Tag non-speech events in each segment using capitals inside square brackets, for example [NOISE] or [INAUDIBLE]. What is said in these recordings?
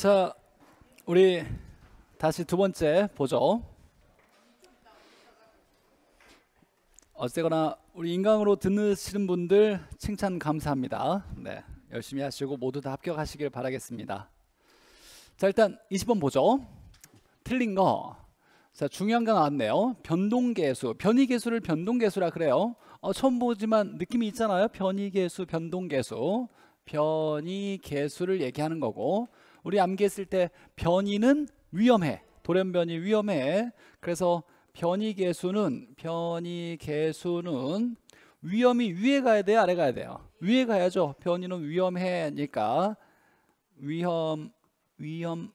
자, 우리 다시 두 번째 보죠. 어쨌거나 우리 인강으로 듣는 분들 칭찬 감사합니다. 네, 열심히 하시고 모두 다 합격하시길 바라겠습니다. 자, 일단 20번 보죠. 틀린 거. 자, 중요한 거 나왔네요. 변동계수, 변이계수를 변동계수라 그래요. 어, 처음 보지만 느낌이 있잖아요. 변이계수, 변동계수. 변이계수를 얘기하는 거고 우리 암기했을 때 변이는 위험해. 돌연변이 위험해. 그래서 변이 개수는 변이 개수는 위험이 위에 가야 돼요, 아래 가야 돼요. 위에 가야죠. 변이는 위험해니까 위험 위험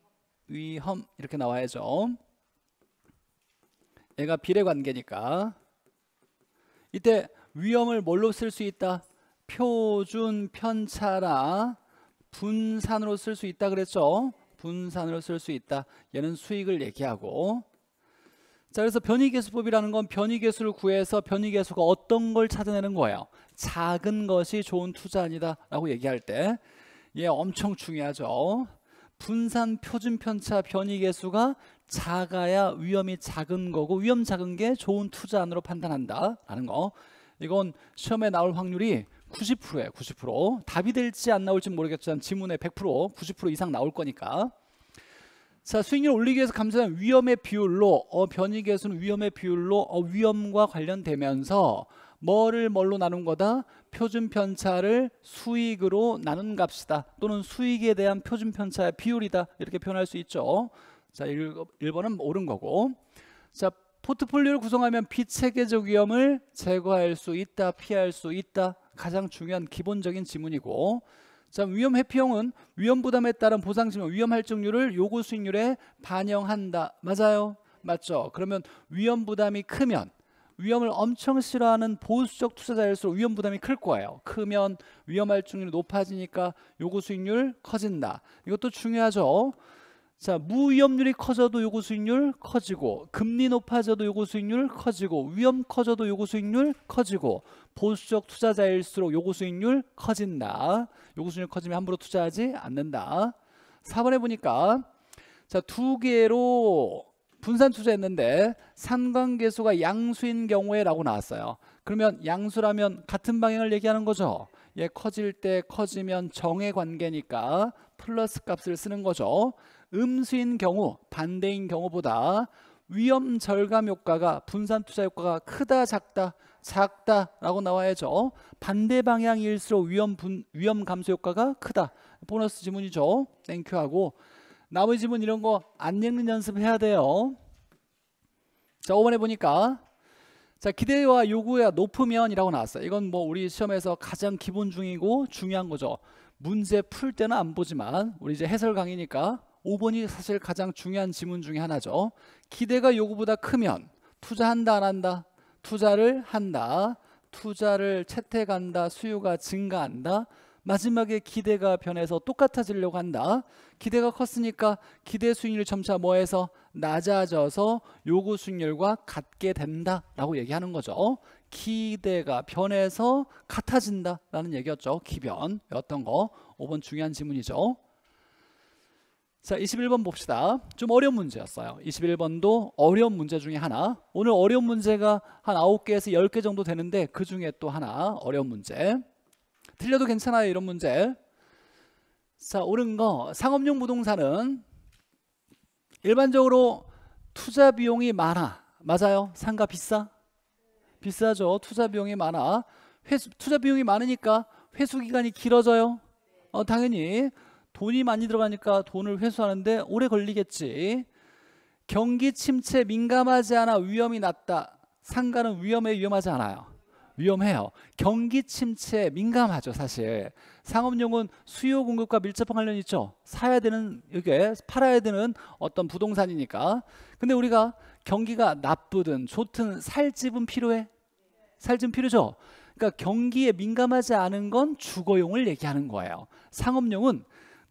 위험 이렇게 나와야죠. 얘가 비례 관계니까 이때 위험을 뭘로 쓸 수 있다? 표준 편차라 분산으로 쓸 수 있다 그랬죠. 분산으로 쓸 수 있다. 얘는 수익을 얘기하고 자 그래서 변이계수법이라는 건 변이계수를 구해서 변이계수가 어떤 걸 찾아내는 거예요. 작은 것이 좋은 투자 아니다 라고 얘기할 때얘 엄청 중요하죠. 분산 표준 편차 변이계수가 작아야 위험이 작은 거고 위험 작은 게 좋은 투자 안으로 판단한다 라는 거 이건 시험에 나올 확률이 90%예요. 90%. 답이 될지 안 나올지 모르겠지만 지문에 100% 90% 이상 나올 거니까. 자 수익률 올리기 위해서 감소한 위험의 비율로 어, 변이 계수는 위험의 비율로 어, 위험과 관련되면서 뭐를 뭘로 나눈 거다? 표준 편차를 수익으로 나눈 값이다. 또는 수익에 대한 표준 편차의 비율이다. 이렇게 표현할 수 있죠. 자 1, 1번은 옳은 거고 자 포트폴리오를 구성하면 비체계적 위험을 제거할 수 있다. 피할 수 있다. 가장 중요한 기본적인 지문이고 자, 위험 회피형은 위험 부담에 따른 보상 지문 위험 할증률을 요구 수익률에 반영한다. 맞아요? 맞죠? 그러면 위험 부담이 크면 위험을 엄청 싫어하는 보수적 투자자일수록 위험 부담이 클 거예요. 크면 위험 할증률이 높아지니까 요구 수익률 커진다. 이것도 중요하죠. 자, 무위험률이 커져도 요구 수익률 커지고 금리 높아져도 요구 수익률 커지고 위험 커져도 요구 수익률 커지고 보수적 투자자일수록 요구 수익률 커진다. 요구 수익률 커지면 함부로 투자하지 않는다. 4번에 보니까 자, 두 개로 분산 투자했는데 상관계수가 양수인 경우에라고 나왔어요. 그러면 양수라면 같은 방향을 얘기하는 거죠. 얘 예, 커질 때 커지면 정의 관계니까 플러스 값을 쓰는 거죠. 음수인 경우, 반대인 경우보다 위험 절감 효과가 분산 투자 효과가 크다 작다 작다라고 나와야죠. 반대 방향일수록 위험 분, 위험 감소 효과가 크다. 보너스 지문이죠. 땡큐하고 나머지 지문 이런 거 안 읽는 연습해야 돼요. 자, 5번에 보니까 자, 기대와 요구가 높으면이라고 나왔어요. 이건 뭐 우리 시험에서 가장 기본 중이고 중요한 거죠. 문제 풀 때는 안 보지만 우리 이제 해설 강의니까 5번이 사실 가장 중요한 지문 중에 하나죠. 기대가 요구보다 크면 투자한다 안 한다 투자를 한다. 투자를 채택한다. 수요가 증가한다. 마지막에 기대가 변해서 똑같아지려고 한다. 기대가 컸으니까 기대 수익률 점차 뭐해서 낮아져서 요구 수익률과 같게 된다라고 얘기하는 거죠. 기대가 변해서 같아진다라는 얘기였죠. 기변 어떤 거. 5번 중요한 지문이죠. 자 21번 봅시다 좀 어려운 문제였어요 21번도 어려운 문제 중에 하나 오늘 어려운 문제가 한 9개에서 10개 정도 되는데 그 중에 또 하나 어려운 문제 틀려도 괜찮아요 이런 문제 자 옳은 거 상업용 부동산은 일반적으로 투자 비용이 많아 맞아요 상가 비싸 비싸죠 투자 비용이 많아 회수, 투자 비용이 많으니까 회수 기간이 길어져요 어, 당연히 돈이 많이 들어가니까 돈을 회수하는데 오래 걸리겠지. 경기 침체 민감하지 않아 위험이 낮다. 상가는 위험에 위험하지 않아요. 위험해요. 경기 침체에 민감하죠, 사실. 상업용은 수요 공급과 밀접한 관련이 있죠. 사야 되는 이게 팔아야 되는 어떤 부동산이니까. 근데 우리가 경기가 나쁘든 좋든 살 집은 필요해. 살 집은 필요죠. 그러니까 경기에 민감하지 않은 건 주거용을 얘기하는 거예요. 상업용은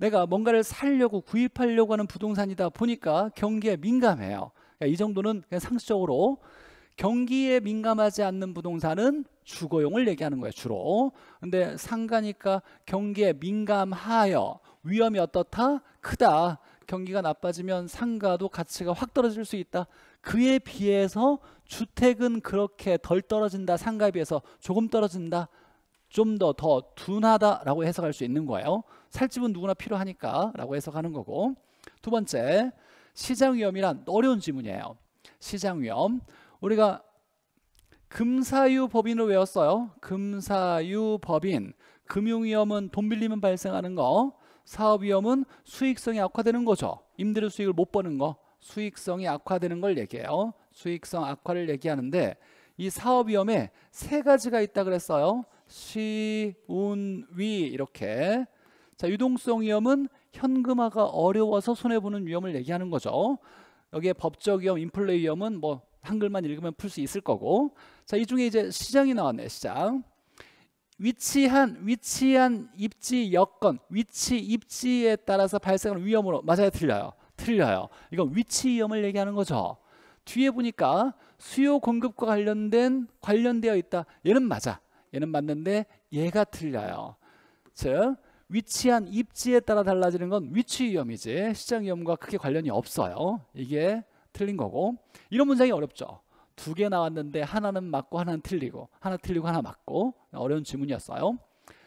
내가 뭔가를 살려고 구입하려고 하는 부동산이다 보니까 경기에 민감해요. 그러니까 이 정도는 그냥 상식적으로 경기에 민감하지 않는 부동산은 주거용을 얘기하는 거예요 주로 근데 상가니까 경기에 민감하여 위험이 어떻다 크다 경기가 나빠지면 상가도 가치가 확 떨어질 수 있다 그에 비해서 주택은 그렇게 덜 떨어진다 상가에 비해서 조금 떨어진다 좀더더 둔하다라고 해석할 수 있는 거예요. 살집은 누구나 필요하니까라고 해석하는 거고 두 번째 시장 위험이란 어려운 질문이에요. 시장 위험 우리가 금사유 법인을 외웠어요. 금사유 법인 금융 위험은 돈 빌리면 발생하는 거 사업 위험은 수익성이 악화되는 거죠. 임대료 수익을 못 버는 거 수익성이 악화되는 걸 얘기해요. 수익성 악화를 얘기하는데 이 사업 위험에 세 가지가 있다 그랬어요. 시운위 이렇게 자 유동성 위험은 현금화가 어려워서 손해보는 위험을 얘기하는 거죠 여기에 법적 위험, 인플레 이 위험은 뭐 한글만 읽으면 풀 수 있을 거고 자 이 중에 이제 시장이 나왔네 시장 위치한 위치한 입지 여건 위치 입지에 따라서 발생하는 위험으로 맞아요 틀려요 틀려요 이건 위치 위험을 얘기하는 거죠 뒤에 보니까 수요 공급과 관련된 관련되어 있다 얘는 맞아 얘는 맞는데 얘가 틀려요. 즉 위치한 입지에 따라 달라지는 건 위치 위험이지 시장 위험과 크게 관련이 없어요. 이게 틀린 거고 이런 문장이 어렵죠. 두 개 나왔는데 하나는 맞고 하나는 틀리고 하나 틀리고 하나 맞고 어려운 질문이었어요.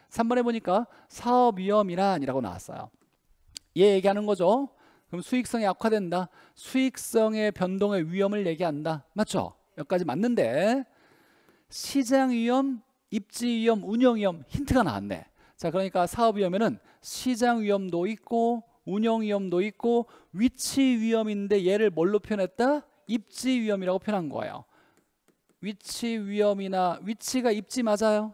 3번에 보니까 사업 위험이란이라고 나왔어요. 얘 얘기하는 거죠. 그럼 수익성이 악화된다. 수익성의 변동의 위험을 얘기한다. 맞죠? 여기까지 맞는데 시장 위험, 입지 위험, 운영 위험 힌트가 나왔네. 자, 그러니까 사업 위험에는 시장 위험도 있고 운영 위험도 있고 위치 위험인데 얘를 뭘로 표현했다? 입지 위험이라고 표현한 거예요. 위치 위험이나 위치가 입지 맞아요?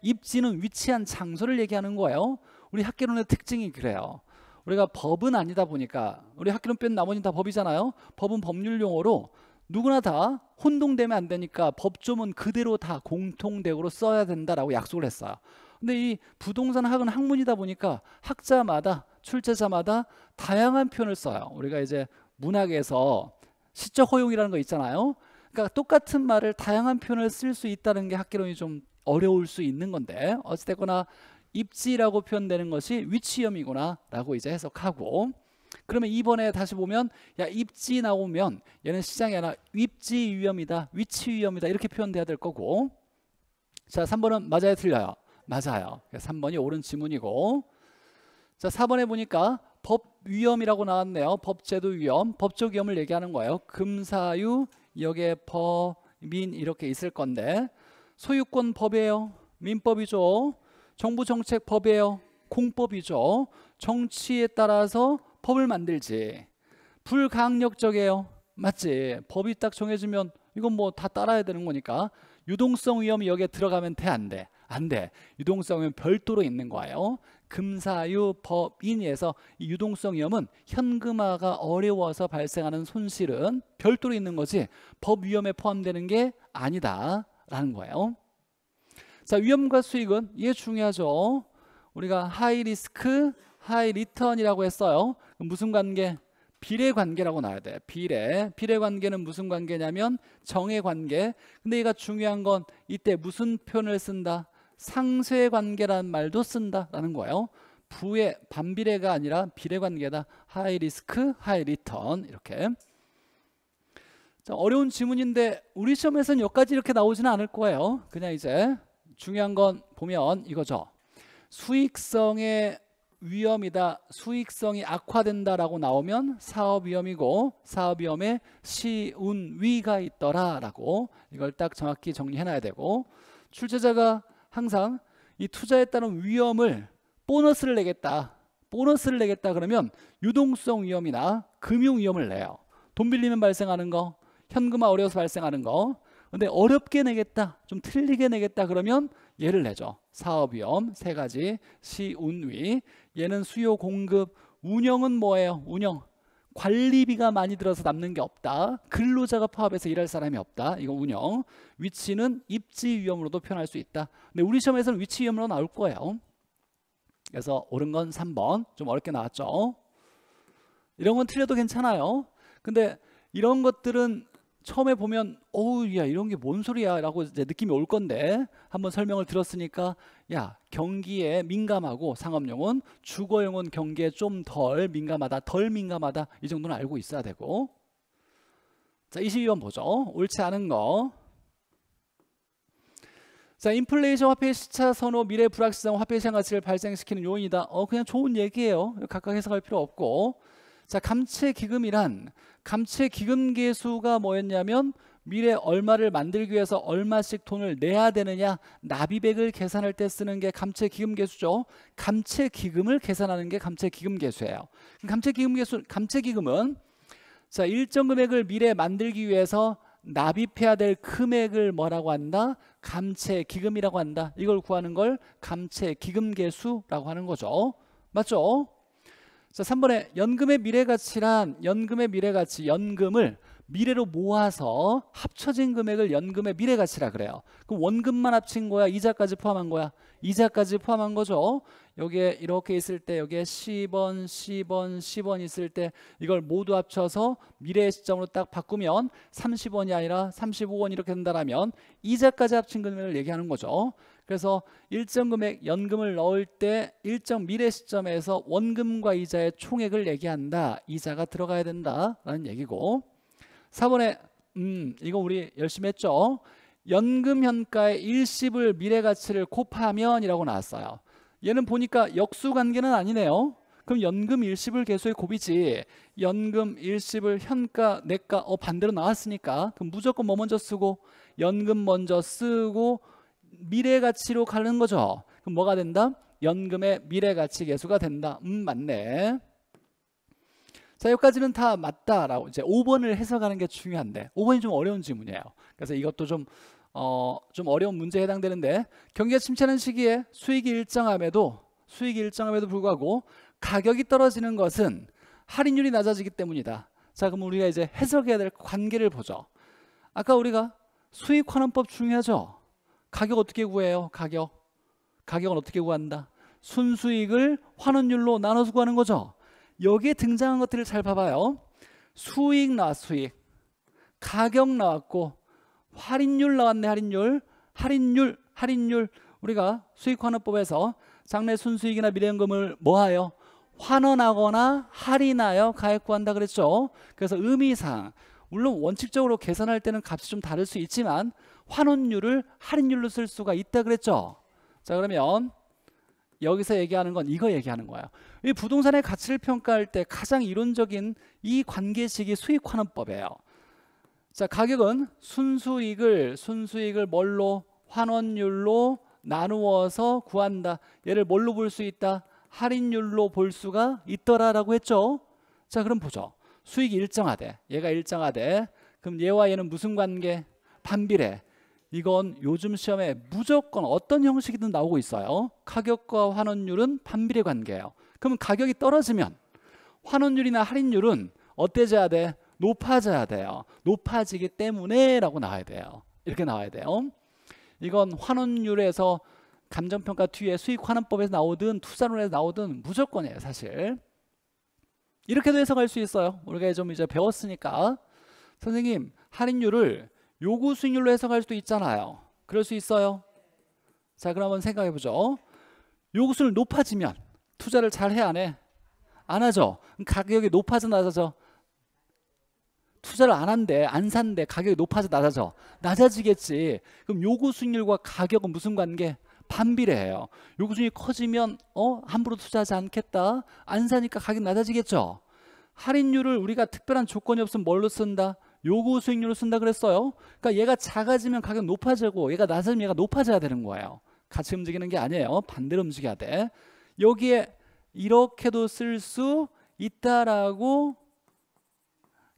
입지는 위치한 장소를 얘기하는 거예요. 우리 학계론의 특징이 그래요. 우리가 법은 아니다 보니까 우리 학계론 뺀 나머지는 다 법이잖아요. 법은 법률 용어로 누구나 다 혼동되면 안 되니까 법조문 그대로 다 공통대우로 써야 된다라고 약속을 했어요. 근데 이 부동산 학은 학문이다 보니까 학자마다 출제자마다 다양한 표현을 써요. 우리가 이제 문학에서 시적 허용이라는 거 있잖아요. 그러니까 똑같은 말을 다양한 표현을 쓸 수 있다는 게 학계론이 좀 어려울 수 있는 건데 어찌됐거나 입지라고 표현되는 것이 위치염이구나 라고 이제 해석하고 그러면 이번에 다시 보면 야 입지 나오면 얘는 시장이 아니라 입지 위험이다. 위치 위험이다. 이렇게 표현돼야 될 거고 자 3번은 맞아요 틀려요? 맞아요. 3번이 예, 옳은 지문이고 자 4번에 보니까 법 위험이라고 나왔네요. 법제도 위험, 법적 위험을 얘기하는 거예요. 금사유, 역의 에 법민 이렇게 있을 건데 소유권 법이에요. 민법이죠. 정부 정책 법이에요. 공법이죠. 정치에 따라서 법을 만들지 불강력적이에요 맞지 법이 딱 정해지면 이건 뭐 다 따라야 되는 거니까 유동성 위험이 여기에 들어가면 돼안 돼? 안 돼. 유동성 은 별도로 있는 거예요. 금사유 법인에서 이 유동성 위험은 현금화가 어려워서 발생하는 손실은 별도로 있는 거지 법 위험에 포함되는 게 아니다라는 거예요. 자 위험과 수익은 이게 중요하죠. 우리가 하이 리스크 하이 리턴이라고 했어요. 무슨 관계? 비례 관계라고 나와야 돼. 비례. 비례 관계는 무슨 관계냐면 정의 관계. 근데 얘가 중요한 건 이때 무슨 표현을 쓴다? 상쇄 관계란 말도 쓴다라는 거예요. 부의 반비례가 아니라 비례 관계다. 하이 리스크, 하이 리턴 이렇게. 자, 어려운 지문인데 우리 시험에서는 여기까지 이렇게 나오지는 않을 거예요. 그냥 이제 중요한 건 보면 이거죠. 수익성의 위험이다, 수익성이 악화된다라고 나오면 사업 위험이고 사업 위험에 시운 위가 있더라라고 이걸 딱 정확히 정리해놔야 되고 출제자가 항상 이 투자에 따른 위험을 보너스를 내겠다, 보너스를 내겠다 그러면 유동성 위험이나 금융 위험을 내요. 돈 빌리면 발생하는 거, 현금화 어려워서 발생하는 거. 근데 어렵게 내겠다, 좀 틀리게 내겠다 그러면 예를 내죠. 사업 위험 세 가지, 시운위 얘는 수요 공급 운영은 뭐예요? 운영 관리비가 많이 들어서 남는 게 없다. 근로자가 파업해서 일할 사람이 없다. 이거 운영. 위치는 입지 위험으로도 표현할 수 있다. 근데 우리 시험에서는 위치 위험으로 나올 거예요. 그래서 옳은 건 3번. 좀 어렵게 나왔죠. 이런 건 틀려도 괜찮아요. 근데 이런 것들은 처음에 보면 어우 야 이런 게 뭔 소리야라고 느낌이 올 건데 한번 설명을 들었으니까 야 경기에 민감하고 상업용은 주거용은 경기에 좀 덜 민감하다 덜 민감하다 이 정도는 알고 있어야 되고 자 22번 보죠 옳지 않은 거 자, 인플레이션 화폐 시차 선호 미래 불확실성 화폐 시장 가치를 발생시키는 요인이다. 어, 그냥 좋은 얘기예요. 각각 해석할 필요 없고. 자, 감채 기금이란 감채 기금 계수가 뭐였냐면 미래 얼마를 만들기 위해서 얼마씩 돈을 내야 되느냐 나비백을 계산할 때 쓰는 게 감채 기금 계수죠. 감채 기금을 계산하는 게 감채 기금 계수예요. 감채 기금 계수 감채 기금은 자, 일정 금액을 미래 만들기 위해서 납입해야 될 금액을 뭐라고 한다? 감채 기금이라고 한다. 이걸 구하는 걸 감채 기금 계수라고 하는 거죠. 맞죠? 자, 3번에 연금의 미래가치란 연금의 미래가치 연금을 미래로 모아서 합쳐진 금액을 연금의 미래가치라 그래요. 그럼 원금만 합친 거야? 이자까지 포함한 거야? 이자까지 포함한 거죠. 여기에 이렇게 있을 때 여기에 10원, 10원, 10원 있을 때 이걸 모두 합쳐서 미래의 시점으로 딱 바꾸면 30원이 아니라 35원 이렇게 된다면 이자까지 합친 금액을 얘기하는 거죠. 그래서 일정 금액 연금을 넣을 때 일정 미래 시점에서 원금과 이자의 총액을 얘기한다. 이자가 들어가야 된다라는 얘기고 4번에 음 이거 우리 열심히 했죠. 연금 현가의 일시불 미래 가치를 곱하면이라고 나왔어요. 얘는 보니까 역수 관계는 아니네요. 그럼 연금 일시불 계수의 곱이지 연금 일시불 현가 내가 어 반대로 나왔으니까 그럼 무조건 뭐 먼저 쓰고 연금 먼저 쓰고 미래 가치로 가는 거죠. 그럼 뭐가 된다? 연금의 미래 가치 계수가 된다. 음, 맞네. 자, 여기까지는 다 맞다라고 이제 5번을 해석하는 게 중요한데 5번이 좀 어려운 질문이에요. 그래서 이것도 좀 어, 좀 어려운 문제에 해당되는데 경기가 침체는 하 시기에 수익이 일정함에도 수익이 일정함에도 불구하고 가격이 떨어지는 것은 할인율이 낮아지기 때문이다. 자, 그럼 우리가 이제 해석해야 될 관계를 보죠. 아까 우리가 수익 환원법 중요하죠. 가격 어떻게 구해요? 가격. 가격은 어떻게 구한다? 순수익을 환원율로 나눠서 구하는 거죠. 여기에 등장한 것들을 잘 봐봐요. 수익 나왔어, 수익. 가격 나왔고 할인율 나왔네, 할인율. 할인율, 할인율. 우리가 수익환원법에서 장래 순수익이나 미래연금을 뭐하여? 환원하거나 할인하여 가액구한다 그랬죠. 그래서 의미상 물론 원칙적으로 계산할 때는 값이 좀 다를 수 있지만 환원율을 할인율로 쓸 수가 있다 그랬죠. 자 그러면 여기서 얘기하는 건 이거 얘기하는 거예요. 이 부동산의 가치를 평가할 때 가장 이론적인 이 관계식이 수익환원법이에요. 자 가격은 순수익을 순수익을 뭘로 환원율로 나누어서 구한다. 얘를 뭘로 볼 수 있다? 할인율로 볼 수가 있더라라고 했죠. 자 그럼 보죠. 수익이 일정하대. 얘가 일정하대. 그럼 얘와 얘는 무슨 관계? 반비례. 이건 요즘 시험에 무조건 어떤 형식이든 나오고 있어요. 가격과 환원율은 반비례 관계예요. 그럼 가격이 떨어지면 환원율이나 할인율은 어때져야 돼? 높아져야 돼요. 높아지기 때문에 라고 나와야 돼요. 이렇게 나와야 돼요. 이건 환원율에서 감정평가 뒤에 수익환원법에서 나오든 투자론에서 나오든 무조건이에요. 사실. 이렇게도 해석할 수 있어요. 우리가 좀 이제 배웠으니까 선생님 할인율을 요구 수익률로 해석할 수도 있잖아요. 그럴 수 있어요. 자, 그럼 한번 생각해 보죠. 요구 수익률 높아지면 투자를 잘 해 안 해? 안 하죠. 가격이 높아져 낮아져. 투자를 안 한대, 안 산대, 가격이 높아져 낮아져. 낮아지겠지. 그럼 요구 수익률과 가격은 무슨 관계? 반비례해요. 요구 수익이 커지면 어 함부로 투자하지 않겠다. 안 사니까 가격 낮아지겠죠. 할인율을 우리가 특별한 조건이 없으면 뭘로 쓴다? 요구 수익률을 쓴다 그랬어요. 그러니까 얘가 작아지면 가격 높아지고 얘가 낮으면 얘가 높아져야 되는 거예요. 같이 움직이는 게 아니에요. 반대로 움직여야 돼. 여기에 이렇게도 쓸 수 있다라고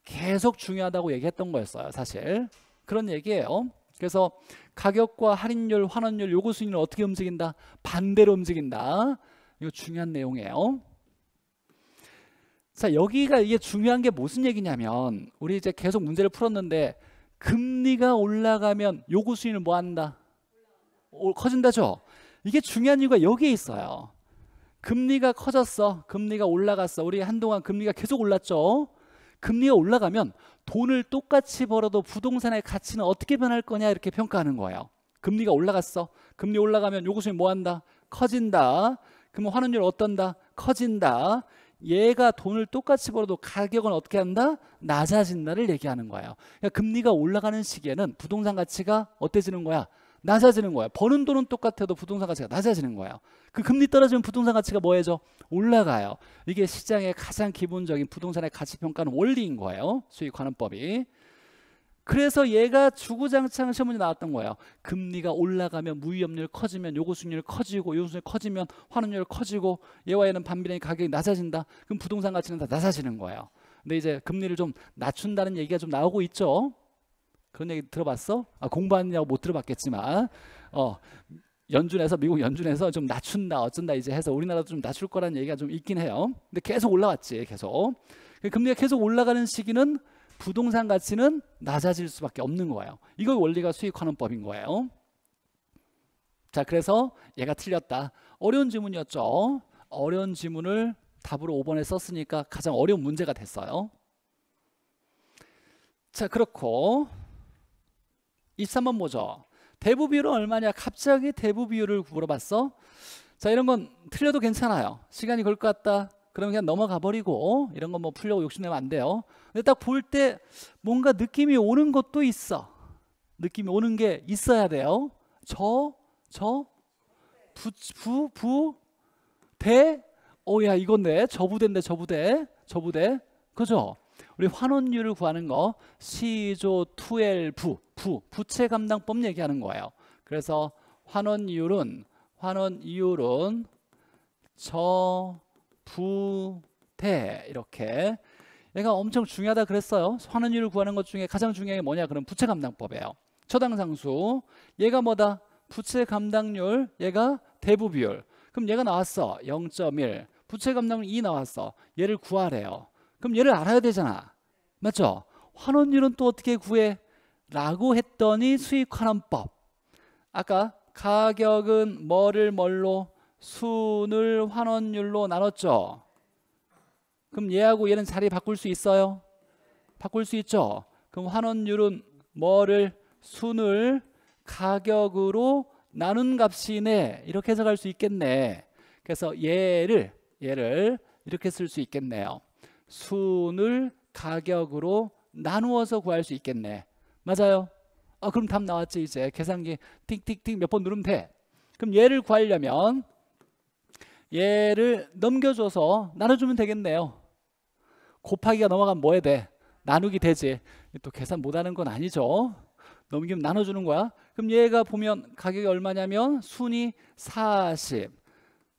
계속 중요하다고 얘기했던 거였어요. 사실 그런 얘기예요. 그래서 가격과 할인율, 환원율, 요구 수익률 어떻게 움직인다? 반대로 움직인다. 이거 중요한 내용이에요. 자, 여기가 이게 중요한 게 무슨 얘기냐면 우리 이제 계속 문제를 풀었는데 금리가 올라가면 요구 수익는뭐 한다? 커진다죠. 이게 중요한 이유가 여기에 있어요. 금리가 커졌어. 금리가 올라갔어. 우리 한동안 금리가 계속 올랐죠. 금리가 올라가면 돈을 똑같이 벌어도 부동산의 가치는 어떻게 변할 거냐 이렇게 평가하는 거예요. 금리가 올라갔어. 금리 올라가면 요구 수위 뭐 한다? 커진다. 그러면 환원율 어떤다? 커진다. 얘가 돈을 똑같이 벌어도 가격은 어떻게 한다? 낮아진다를 얘기하는 거예요. 그러니까 금리가 올라가는 시기에는 부동산 가치가 어때지는 거야? 낮아지는 거야. 버는 돈은 똑같아도 부동산 가치가 낮아지는 거예요. 그 금리 떨어지면 부동산 가치가 뭐해져? 올라가요. 이게 시장의 가장 기본적인 부동산의 가치 평가는 원리인 거예요. 수익 환원법이. 그래서 얘가 주구장창 시험문제 나왔던 거예요. 금리가 올라가면 무위험률 커지면 요구수익률 커지고 요구수익률 커지면 환원율 커지고 얘와 얘는 반비례니 가격이 낮아진다. 그럼 부동산 가치는 다 낮아지는 거예요. 근데 이제 금리를 좀 낮춘다는 얘기가 좀 나오고 있죠. 그런 얘기 들어봤어? 아, 공부하느냐고 못 들어봤겠지만 어, 연준에서 미국 연준에서 좀 낮춘다 어쩐다 이제 해서 우리나라도 좀 낮출 거라는 얘기가 좀 있긴 해요. 근데 계속 올라왔지 계속. 그 금리가 계속 올라가는 시기는 부동산 가치는 낮아질 수밖에 없는 거예요. 이거 원리가 수익하는 법인 거예요. 자, 그래서 얘가 틀렸다. 어려운 지문이었죠. 어려운 지문을 답으로 5번에 썼으니까 가장 어려운 문제가 됐어요. 자, 그렇고 23번 보죠. 대부 비율은 얼마냐? 갑자기 대부 비율을 물어봤어. 자, 이런 건 틀려도 괜찮아요. 시간이 걸 것 같다. 그러면 그냥 넘어가 버리고 이런 건 뭐 풀려고 욕심내면 안 돼요. 근데 딱볼 때 뭔가 느낌이 오는 것도 있어. 느낌이 오는 게 있어야 돼요. 저, 저, 부, 부, 부, 대, 오야 어, 이건데 저부대인데 저부대, 저부대, 그죠? 우리 환원율을 구하는 거 시조 투엘 부, 부, 부채 감당법 얘기하는 거예요. 그래서 환원율은 환원율은 저, 부, 대 이렇게 얘가 엄청 중요하다 그랬어요. 환원율을 구하는 것 중에 가장 중요한 게 뭐냐? 그럼 부채 감당법이에요. 처당 상수. 얘가 뭐다? 부채 감당률, 얘가 대부 비율. 그럼 얘가 나왔어. 0.1. 부채 감당률 2 나왔어. 얘를 구하래요. 그럼 얘를 알아야 되잖아. 맞죠? 환원율은 또 어떻게 구해? 라고 했더니 수익환원법. 아까 가격은 뭐를 뭘로? 순을 환원율로 나눴죠. 그럼 얘하고 얘는 자리 바꿀 수 있어요? 바꿀 수 있죠. 그럼 환원율은 뭐를 순을 가격으로 나눈 값이네 이렇게 해석할 수 있겠네. 그래서 얘를 얘를 이렇게 쓸 수 있겠네요. 순을 가격으로 나누어서 구할 수 있겠네. 맞아요. 아 그럼 답 나왔지 이제 계산기 틱틱틱 몇 번 누르면 돼. 그럼 얘를 구하려면 얘를 넘겨줘서 나눠주면 되겠네요. 곱하기가 넘어가면 뭐 해야 돼? 나누기 되지. 또 계산 못하는 건 아니죠. 넘기면 나눠주는 거야. 그럼 얘가 보면 가격이 얼마냐면 순위 40,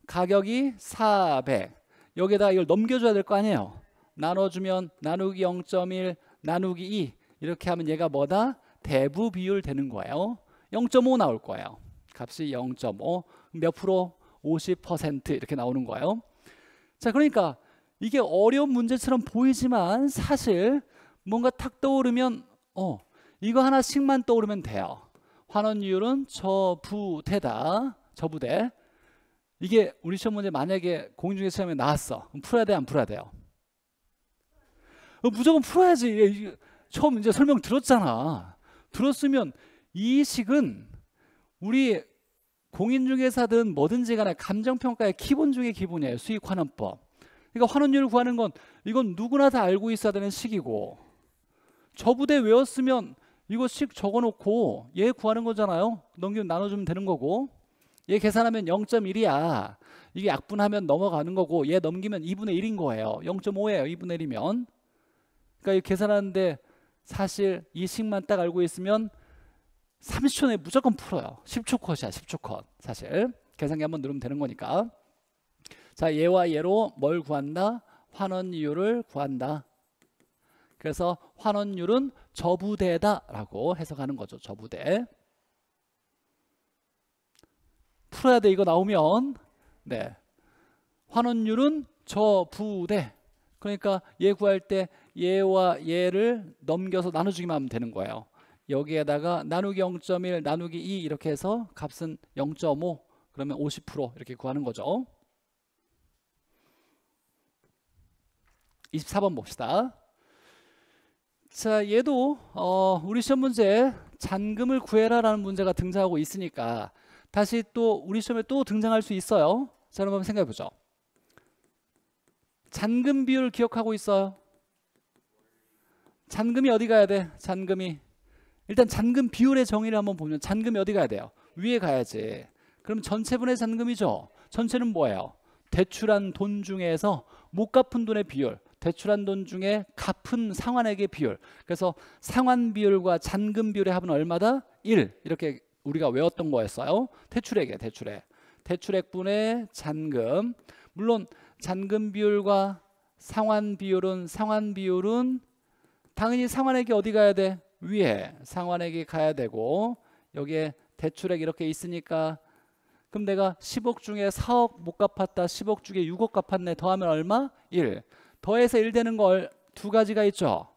가격이 400. 여기에다 이걸 넘겨줘야 될 거 아니에요. 나눠주면 나누기 0.1, 나누기 2 이렇게 하면 얘가 뭐다? 대부 비율 되는 거예요. 0.5 나올 거예요. 값이 0.5. 몇 프로? 50% 이렇게 나오는 거예요. 자, 그러니까 이게 어려운 문제처럼 보이지만 사실 뭔가 탁 떠오르면 어, 이거 하나씩만 떠오르면 돼요. 환원율은 저부대다. 저부대. 이게 우리 시험 문제 만약에 공중의 시험에 나왔어. 풀어야 돼, 안 풀어야 돼요? 무조건 풀어야지. 처음 이제 설명 들었잖아. 들었으면 이 식은 우리 공인중개사든 뭐든지 간에 감정평가의 기본 중의 기본이에요. 수익환원법. 그러니까 환원율 을 구하는 건 이건 누구나 다 알고 있어야 되는 식이고 저부대 외웠으면 이거 식 적어놓고 얘 구하는 거잖아요. 넘기면 나눠주면 되는 거고 얘 계산하면 0.1이야. 이게 약분하면 넘어가는 거고 얘 넘기면 2분의 1인 거예요. 0.5예요. 2분의 1이면. 그러니까 이 계산하는데 사실 이 식만 딱 알고 있으면 30초 내에 무조건 풀어요. 10초 컷이야, 10초 컷. 사실 계산기 한번 누르면 되는 거니까. 자, 얘와 얘로 뭘 구한다? 환원율을 구한다. 그래서 환원율은 저부대다라고 해석하는 거죠. 저부대. 풀어야 돼 이거 나오면. 네. 환원율은 저부대. 그러니까 얘 구할 때 얘와 얘를 넘겨서 나눠주기만 하면 되는 거예요. 여기에다가 나누기 0.1 나누기 2 이렇게 해서 값은 0.5 그러면 50% 이렇게 구하는 거죠. 24번 봅시다. 자, 얘도 어, 우리 시험 문제 잔금을 구해라라는 문제가 등장하고 있으니까 다시 또 우리 시험에 또 등장할 수 있어요. 자, 여러분 생각해 보죠. 잔금 비율 기억하고 있어요. 잔금이 어디 가야 돼? 잔금이 일단 잔금 비율의 정의를 한번 보면 잔금이 어디 가야 돼요? 위에 가야지. 그럼 전체분의 잔금이죠. 전체는 뭐예요? 대출한 돈 중에서 못 갚은 돈의 비율, 대출한 돈 중에 갚은 상환액의 비율. 그래서 상환 비율과 잔금 비율의 합은 얼마다? 1. 이렇게 우리가 외웠던 거였어요. 대출액에 대출액. 대출액분의 잔금. 물론 잔금 비율과 상환 비율은 상환 비율은 당연히 상환액이 어디 가야 돼? 위에 상환액이 가야 되고 여기에 대출액 이렇게 있으니까 그럼 내가 10억 중에 4억 못 갚았다 10억 중에 6억 갚았네 더하면 얼마? 1 더해서 1 되는 걸 두 가지가 있죠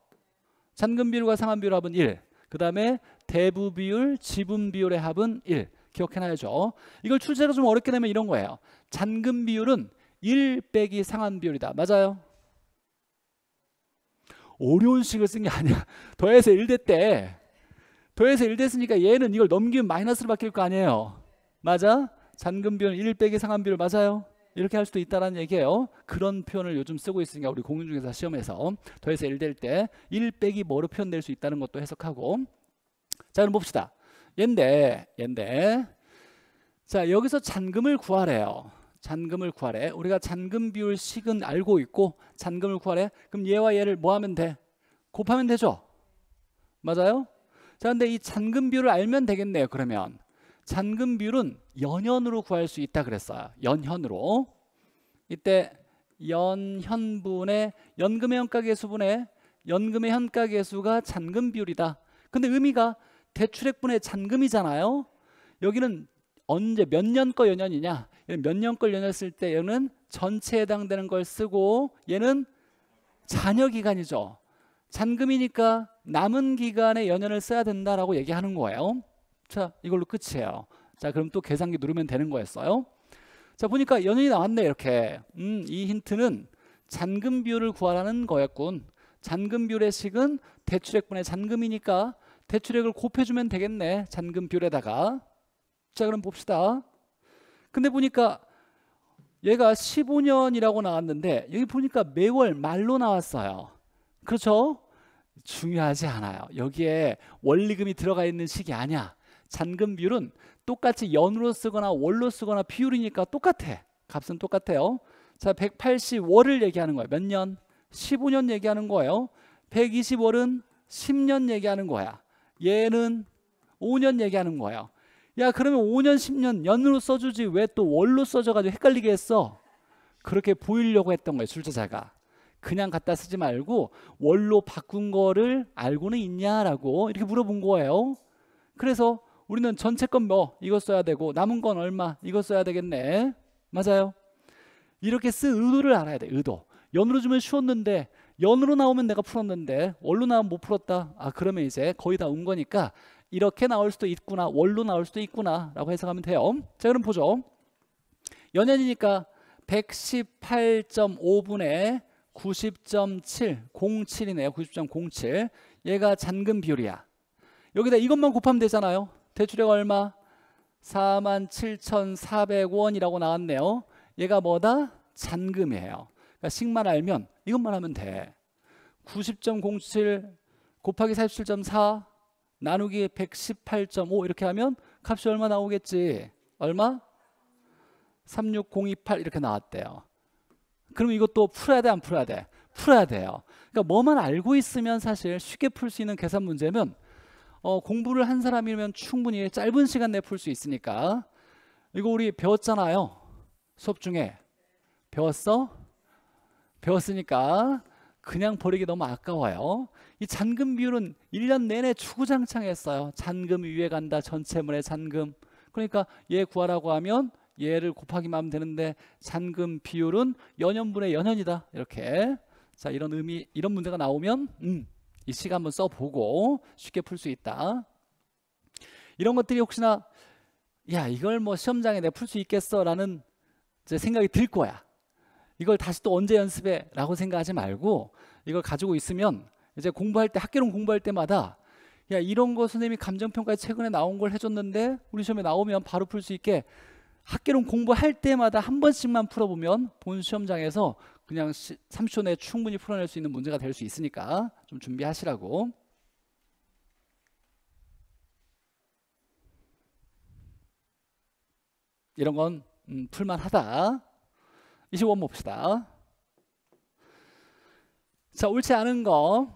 잔금 비율과 상환 비율 합은 1그 다음에 대부 비율 지분 비율의 합은 1 기억해놔야죠 이걸 출제가 좀 어렵게 되면 이런 거예요 잔금 비율은 1 빼기 상환 비율이다 맞아요 어려운 식을 쓴 게 아니야. [LAUGHS] 더해서 1대 때. 더해서 1대쓰니까 얘는 이걸 넘기면 마이너스로 바뀔 거 아니에요. 맞아? 잔금비율 1 빼기 상한비율 맞아요? 이렇게 할 수도 있다는 라 얘기예요. 그런 표현을 요즘 쓰고 있으니까 우리 공인중개사 시험에서 더해서 1될때1 빼기 뭐로 표현될 수 있다는 것도 해석하고 자 그럼 봅시다. 얘인데 얘인데 자 여기서 잔금을 구하래요. 잔금을 구하래. 우리가 잔금 비율 식은 알고 있고 잔금을 구하래. 그럼 얘와 얘를 뭐 하면 돼? 곱하면 되죠. 맞아요? 자, 근데 이 잔금 비율을 알면 되겠네요. 그러면 잔금 비율은 연현으로 구할 수 있다 그랬어요. 연현으로. 이때 연현분의 연금의 현가계수분의 연금의 현가계수가 잔금 비율이다. 근데 의미가 대출액분의 잔금이잖아요. 여기는 언제 몇 년 거 연연이냐? 몇년걸 연했을 때 얘는 전체에 해당되는 걸 쓰고 얘는 잔여 기간이죠. 잔금이니까 남은 기간에 연연을 써야 된다라고 얘기하는 거예요. 자, 이걸로 끝이에요. 자, 그럼 또 계산기 누르면 되는 거였어요. 자, 보니까 연연이 나왔네, 이렇게. 음, 이 힌트는 잔금 비율을 구하라는 거였군. 잔금 비율의 식은 대출액분의 잔금이니까 대출액을 곱해주면 되겠네. 잔금 비율에다가. 자, 그럼 봅시다. 근데 보니까 얘가 15년이라고 나왔는데 여기 보니까 매월 말로 나왔어요. 그렇죠? 중요하지 않아요. 여기에 원리금이 들어가 있는 식이 아니야. 잔금 비율은 똑같이 연으로 쓰거나 월로 쓰거나 비율이니까 똑같아. 값은 똑같아요. 자, 180월을 얘기하는 거예요. 몇 년? 15년 얘기하는 거예요. 120월은 10년 얘기하는 거야. 얘는 5년 얘기하는 거예요. 야 그러면 5년 10년 연으로 써주지 왜 또 월로 써줘가지고 헷갈리게 했어 그렇게 보이려고 했던 거예요 출제자가 그냥 갖다 쓰지 말고 월로 바꾼 거를 알고는 있냐라고 이렇게 물어본 거예요 그래서 우리는 전체 건 뭐 이거 써야 되고 남은 건 얼마 이거 써야 되겠네 맞아요 이렇게 쓴 의도를 알아야 돼 의도 연으로 주면 쉬웠는데 연으로 나오면 내가 풀었는데 월로 나오면 못 풀었다 아 그러면 이제 거의 다 온 거니까 이렇게 나올 수도 있구나 원로 나올 수도 있구나 라고 해석하면 돼요 자 그럼 보죠 연연이니까 1 1 8 5분에90.7 07이네요 90.07 얘가 잔금 비율이야 여기다 이것만 곱하면 되잖아요 대출액 얼마? 47,400원이라고 나왔네요 얘가 뭐다? 잔금이에요 그러니까 식만 알면 이것만 하면 돼90.07 곱하기 47.4 나누기 118.5 이렇게 하면 값이 얼마 나오겠지? 얼마? 36028 이렇게 나왔대요. 그럼 이것도 풀어야 돼, 안 풀어야 돼? 풀어야 돼요. 그러니까 뭐만 알고 있으면 사실 쉽게 풀 수 있는 계산 문제면 어, 공부를 한 사람이면 충분히 짧은 시간 내에 풀 수 있으니까 이거 우리 배웠잖아요. 수업 중에 배웠어? 배웠으니까 그냥 버리기 너무 아까워요. 이 잔금 비율은 1년 내내 추구장창 했어요. 잔금 위에 간다. 전체물의 잔금. 그러니까 얘 구하라고 하면 얘를 곱하기만 하면 되는데 잔금 비율은 연연분의 연연이다. 이렇게. 자, 이런 의미 이런 문제가 나오면 음, 이 시간 한번 써 보고 쉽게 풀 수 있다. 이런 것들이 혹시나 야, 이걸 뭐 시험장에 내가풀 수 있겠어라는 생각이 들 거야. 이걸 다시 또 언제 연습해? 라고 생각하지 말고 이걸 가지고 있으면 이제 공부할 때학교론 공부할 때마다 야 이런 거 선생님이 감정평가에 최근에 나온 걸 해줬는데 우리 시험에 나오면 바로 풀 수 있게 학교론 공부할 때마다 한 번씩만 풀어보면 본 시험장에서 그냥 30초 내에 충분히 풀어낼 수 있는 문제가 될 수 있으니까 좀 준비하시라고 이런 건 음, 풀만하다 25번 봅시다. 자, 옳지 않은 거.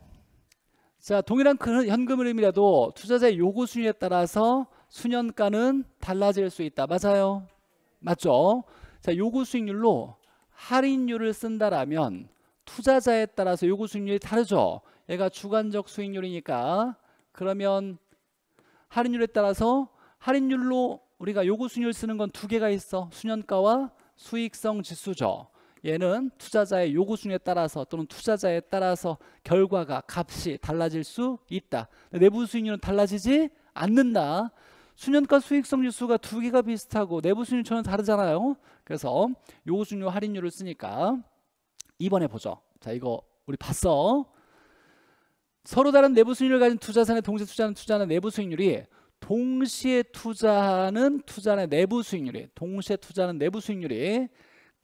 자, 동일한 그 현금 흐름이라도 투자자의 요구 수준에 따라서 수년가는 달라질 수 있다. 맞아요? 맞죠? 자, 요구 수익률로 할인율을 쓴다라면 투자자에 따라서 요구 수익률이 다르죠. 얘가 주관적 수익률이니까 그러면 할인율에 따라서 할인율로 우리가 요구 수익률 쓰는 건 두 개가 있어. 수년가와 수익성 지수죠. 얘는 투자자의 요구 중에 따라서 또는 투자자에 따라서 결과가 값이 달라질 수 있다. 내부 수익률은 달라지지 않는다. 수년가 수익성 지수가 두 개가 비슷하고 내부 수익률 전혀 다르잖아요. 그래서 요구 수익률 할인율을 쓰니까 이번에 보죠. 자 이거 우리 봤어. 서로 다른 내부 수익률을 가진 투자산의 동시 투자는 투자는 내부 수익률이 동시에 투자하는 투자의 내부 수익률이 동시에 투자하는 내부 수익률이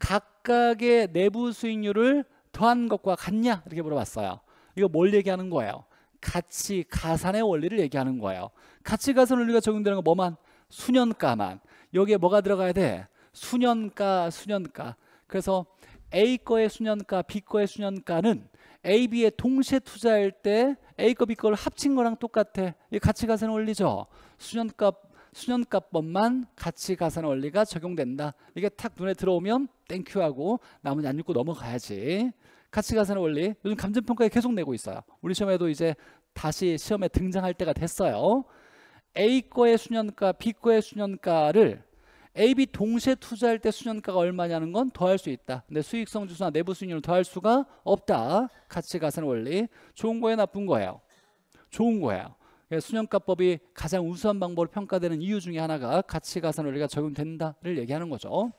각각의 내부 수익률을 더한 것과 같냐 이렇게 물어봤어요. 이거 뭘 얘기하는 거예요? 가치 가산의 원리를 얘기하는 거예요. 가치 가산 원리가 적용되는 건 뭐만? 수년가만. 여기에 뭐가 들어가야 돼? 수년가, 수년가. 그래서 A 거의 수년가, B 거의 수년가는 A, B에 동시에 투자할 때 A거 B거를 합친 거랑 똑같아. 이 가치가산 원리죠. 수년값 수년값법만 가치가산 원리가 적용된다. 이게 탁 눈에 들어오면 땡큐하고 나머지 안 읽고 넘어가야지. 가치가산 원리 요즘 감정평가에 계속 내고 있어요. 우리 시험에도 이제 다시 시험에 등장할 때가 됐어요. A 거의 수년가, B 거의 수년가를 AB 동시에 투자할 때 수년가가 얼마냐는 건 더할 수 있다. 근데 수익성 주수나 내부 수익률을 더할 수가 없다. 가치 가산 원리. 좋은 거예요, 나쁜 거예요? 좋은 거예요. 예, 수년가법이 가장 우수한 방법으로 평가되는 이유 중에 하나가 가치 가산 원리가 적용된다를 얘기하는 거죠.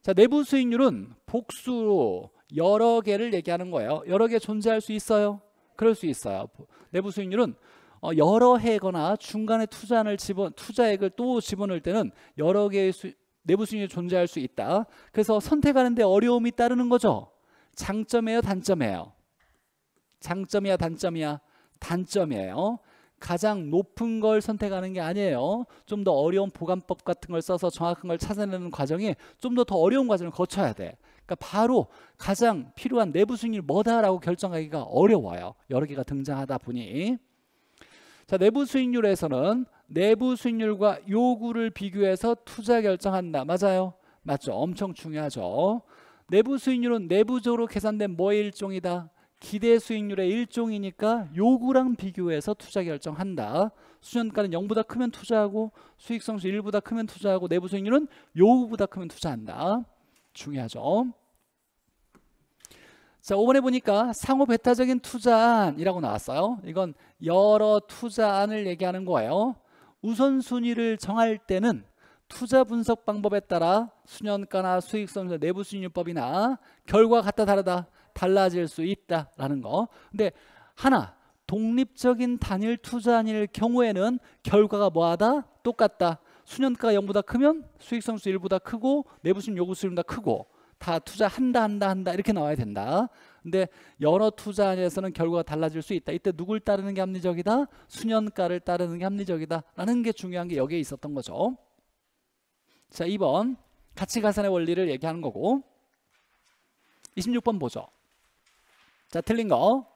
자, 내부 수익률은 복수로 여러 개를 얘기하는 거예요. 여러 개 존재할 수 있어요. 그럴 수 있어요. 내부 수익률은 어, 여러 해거나 중간에 투자를 집어, 투자액을 또 집어넣을 때는 여러 개의 수, 내부 수익이 존재할 수 있다. 그래서 선택하는데 어려움이 따르는 거죠. 장점이에요, 단점이에요. 장점이야, 단점이야, 단점이에요. 가장 높은 걸 선택하는 게 아니에요. 좀 더 어려운 보관법 같은 걸 써서 정확한 걸 찾아내는 과정이 좀 더더 더 어려운 과정을 거쳐야 돼. 그러니까 바로 가장 필요한 내부 수익률 뭐다라고 결정하기가 어려워요. 여러 개가 등장하다 보니. 자, 내부 수익률에서는 내부 수익률과 요구를 비교해서 투자 결정한다. 맞아요? 맞죠? 엄청 중요하죠. 내부 수익률은 내부적으로 계산된 뭐의 일종이다? 기대 수익률의 일종이니까 요구랑 비교해서 투자 결정한다. 수년가는 0보다 크면 투자하고 수익성수 1보다 크면 투자하고 내부 수익률은 요구보다 크면 투자한다. 중요하죠. 자, 5번에 보니까 상호 배타적인 투자안이라고 나왔어요. 이건 여러 투자안을 얘기하는 거예요. 우선순위를 정할 때는 투자 분석 방법에 따라 수년가나 수익성 내부 수익률법이나 결과가 같다 다르다 달라질 수 있다라는 거. 근데 하나 독립적인 단일 투자안일 경우에는 결과가 뭐하다 똑같다. 수년가 0보다 크면 수익성수 1보다 크고 내부 수익 요구 수익보다 크고 다 투자한다 한다 한다 이렇게 나와야 된다. 근데 여러 투자에서는 결과가 달라질 수 있다. 이때 누굴 따르는 게 합리적이다? 수년가를 따르는 게 합리적이다라는 게 중요한 게 여기에 있었던 거죠. 자, 2번 가치가산의 원리를 얘기하는 거고 26번 보죠. 자, 틀린 거.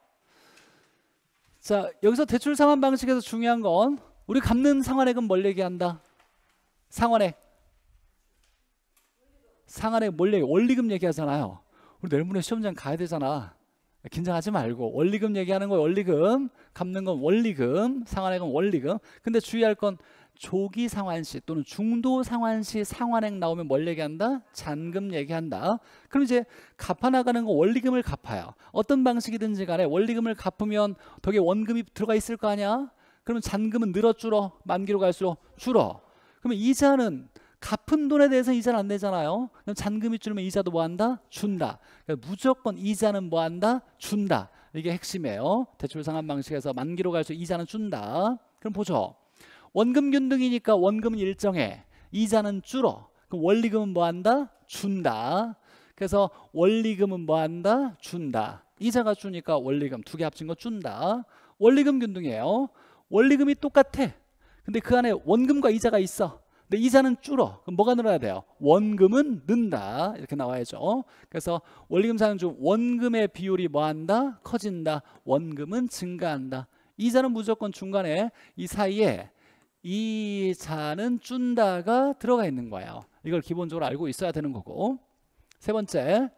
자, 여기서 대출 상환 방식에서 중요한 건 우리 갚는 상환액은 뭘 얘기한다? 상환액. 상한에 몰래 원리금 얘기하잖아요. 우리 내일 모레 시험장 가야 되잖아. 긴장하지 말고 원리금 얘기하는 거 원리금 갚는 건 원리금 상환액은 원리금 근데 주의할 건 조기 상환시 또는 중도 상환시 상환액 나오면 뭘 얘기한다? 잔금 얘기한다. 그럼 이제 갚아나가는 거 원리금을 갚아요. 어떤 방식이든지 간에 원리금을 갚으면 덕에 원금이 들어가 있을 거 아니야? 그러면 잔금은 늘어 줄어 만기로 갈수록 줄어. 그러면 이자는 갚은 돈에 대해서 이자를 안 내잖아요. 그럼 잔금이 줄면 이자도 뭐 한다? 준다. 그러니까 무조건 이자는 뭐 한다? 준다. 이게 핵심이에요. 대출 상환 방식에서 만기로 갈수록 이자는 준다. 그럼 보죠. 원금균 등이니까 원금은 일정해. 이자는 줄어. 그럼 원리금은 뭐 한다? 준다. 그래서 원리금은 뭐 한다? 준다. 이자가 주니까 원리금 두 개 합친 거 준다. 원리금 균등이에요. 원리금이 똑같아. 근데 그 안에 원금과 이자가 있어. 근데 이자는 줄어. 그럼 뭐가 늘어야 돼요? 원금은 는다. 이렇게 나와야죠. 그래서 원리금 상환좀 원금의 비율이 뭐한다? 커진다. 원금은 증가한다. 이자는 무조건 중간에 이 사이에 이자는 준다가 들어가 있는 거예요. 이걸 기본적으로 알고 있어야 되는 거고. 세 번째.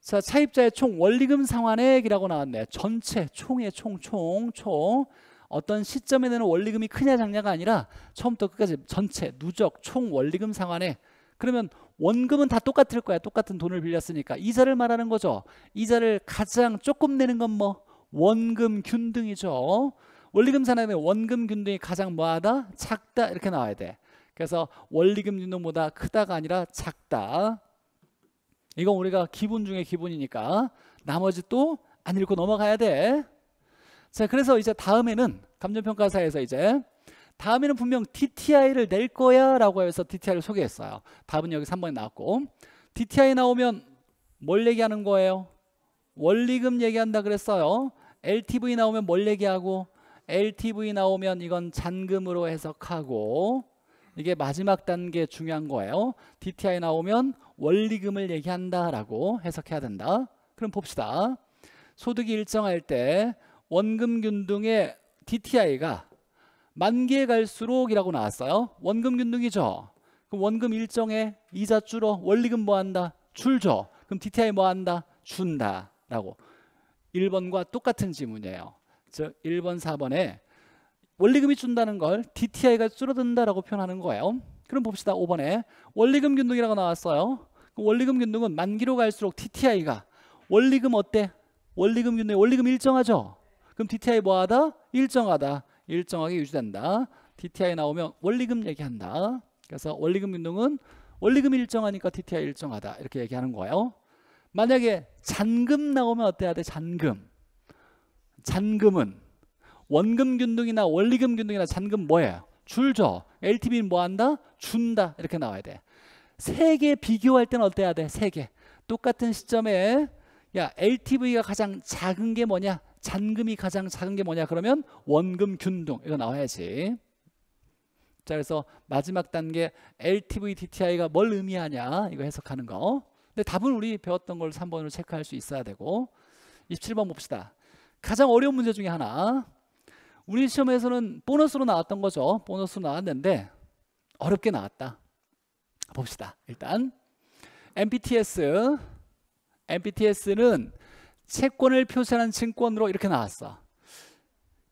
자, 차입자의 총 원리금 상환액이라고 나왔네. 전체 총의 총, 총, 총. 어떤 시점에 되는 원리금이 크냐 작냐가 아니라 처음부터 끝까지 전체 누적 총 원리금 상환에 그러면 원금은 다 똑같을 거야. 똑같은 돈을 빌렸으니까 이자를 말하는 거죠. 이자를 가장 조금 내는 건 뭐 원금 균등이죠. 원리금 상환에 원금 균등이 가장 뭐하다? 작다 이렇게 나와야 돼. 그래서 원리금 균등보다 크다가 아니라 작다. 이건 우리가 기본 중에 기본이니까 나머지 또 안 읽고 넘어가야 돼. 자, 그래서 이제 다음에는 감정평가사에서 이제 다음에는 분명 DTI를 낼 거야 라고 해서 DTI를 소개했어요. 답은 여기 3번에 나왔고 DTI 나오면 뭘 얘기하는 거예요? 원리금 얘기한다 그랬어요. LTV 나오면 뭘 얘기하고 LTV 나오면 이건 잔금으로 해석하고 이게 마지막 단계 중요한 거예요. DTI 나오면 원리금을 얘기한다라고 해석해야 된다. 그럼 봅시다. 소득이 일정할 때 원금균등의 DTI가 만기에 갈수록이라고 나왔어요. 원금균등이죠. 그럼 원금 일정에 이자 줄어 원리금 뭐한다? 줄죠. 그럼 DTI 뭐한다? 준다. 라고 1번과 똑같은 지문이에요. 즉 1번, 4번에 원리금이 준다는 걸 DTI가 줄어든다라고 표현하는 거예요. 그럼 봅시다. 5번에 원리금 균등이라고 나왔어요. 원리금 균등은 만기로 갈수록 d t i 가 원리금 어때? 원리금 균등이 원리금 일정하죠? 그럼 DTI 뭐하다? 일정하다. 일정하게 유지된다. DTI 나오면 원리금 얘기한다. 그래서 원리금 변동은 원리금 일정하니까 DTI 일정하다. 이렇게 얘기하는 거예요. 만약에 잔금 나오면 어때야 돼? 잔금. 잔금은 원금 균등이나 원리금 균등이나 잔금 뭐예요? 줄죠. LTV는 뭐 한다? 준다. 이렇게 나와야 돼. 세 개 비교할 때는 어때야 돼? 세 개. 똑같은 시점에 야, LTV가 가장 작은 게 뭐냐? 잔금이 가장 작은 게 뭐냐 그러면 원금 균등 이거 나와야지. 자 그래서 마지막 단계 LTV DTI가 뭘 의미하냐 이거 해석하는 거. 근데 답은 우리 배웠던 걸 3번으로 체크할 수 있어야 되고 27번 봅시다. 가장 어려운 문제 중에 하나. 우리 시험에서는 보너스로 나왔던 거죠. 보너스로 나왔는데 어렵게 나왔다. 봅시다. 일단 MPTS MPTS는 채권을 표시하는 증권으로 이렇게 나왔어.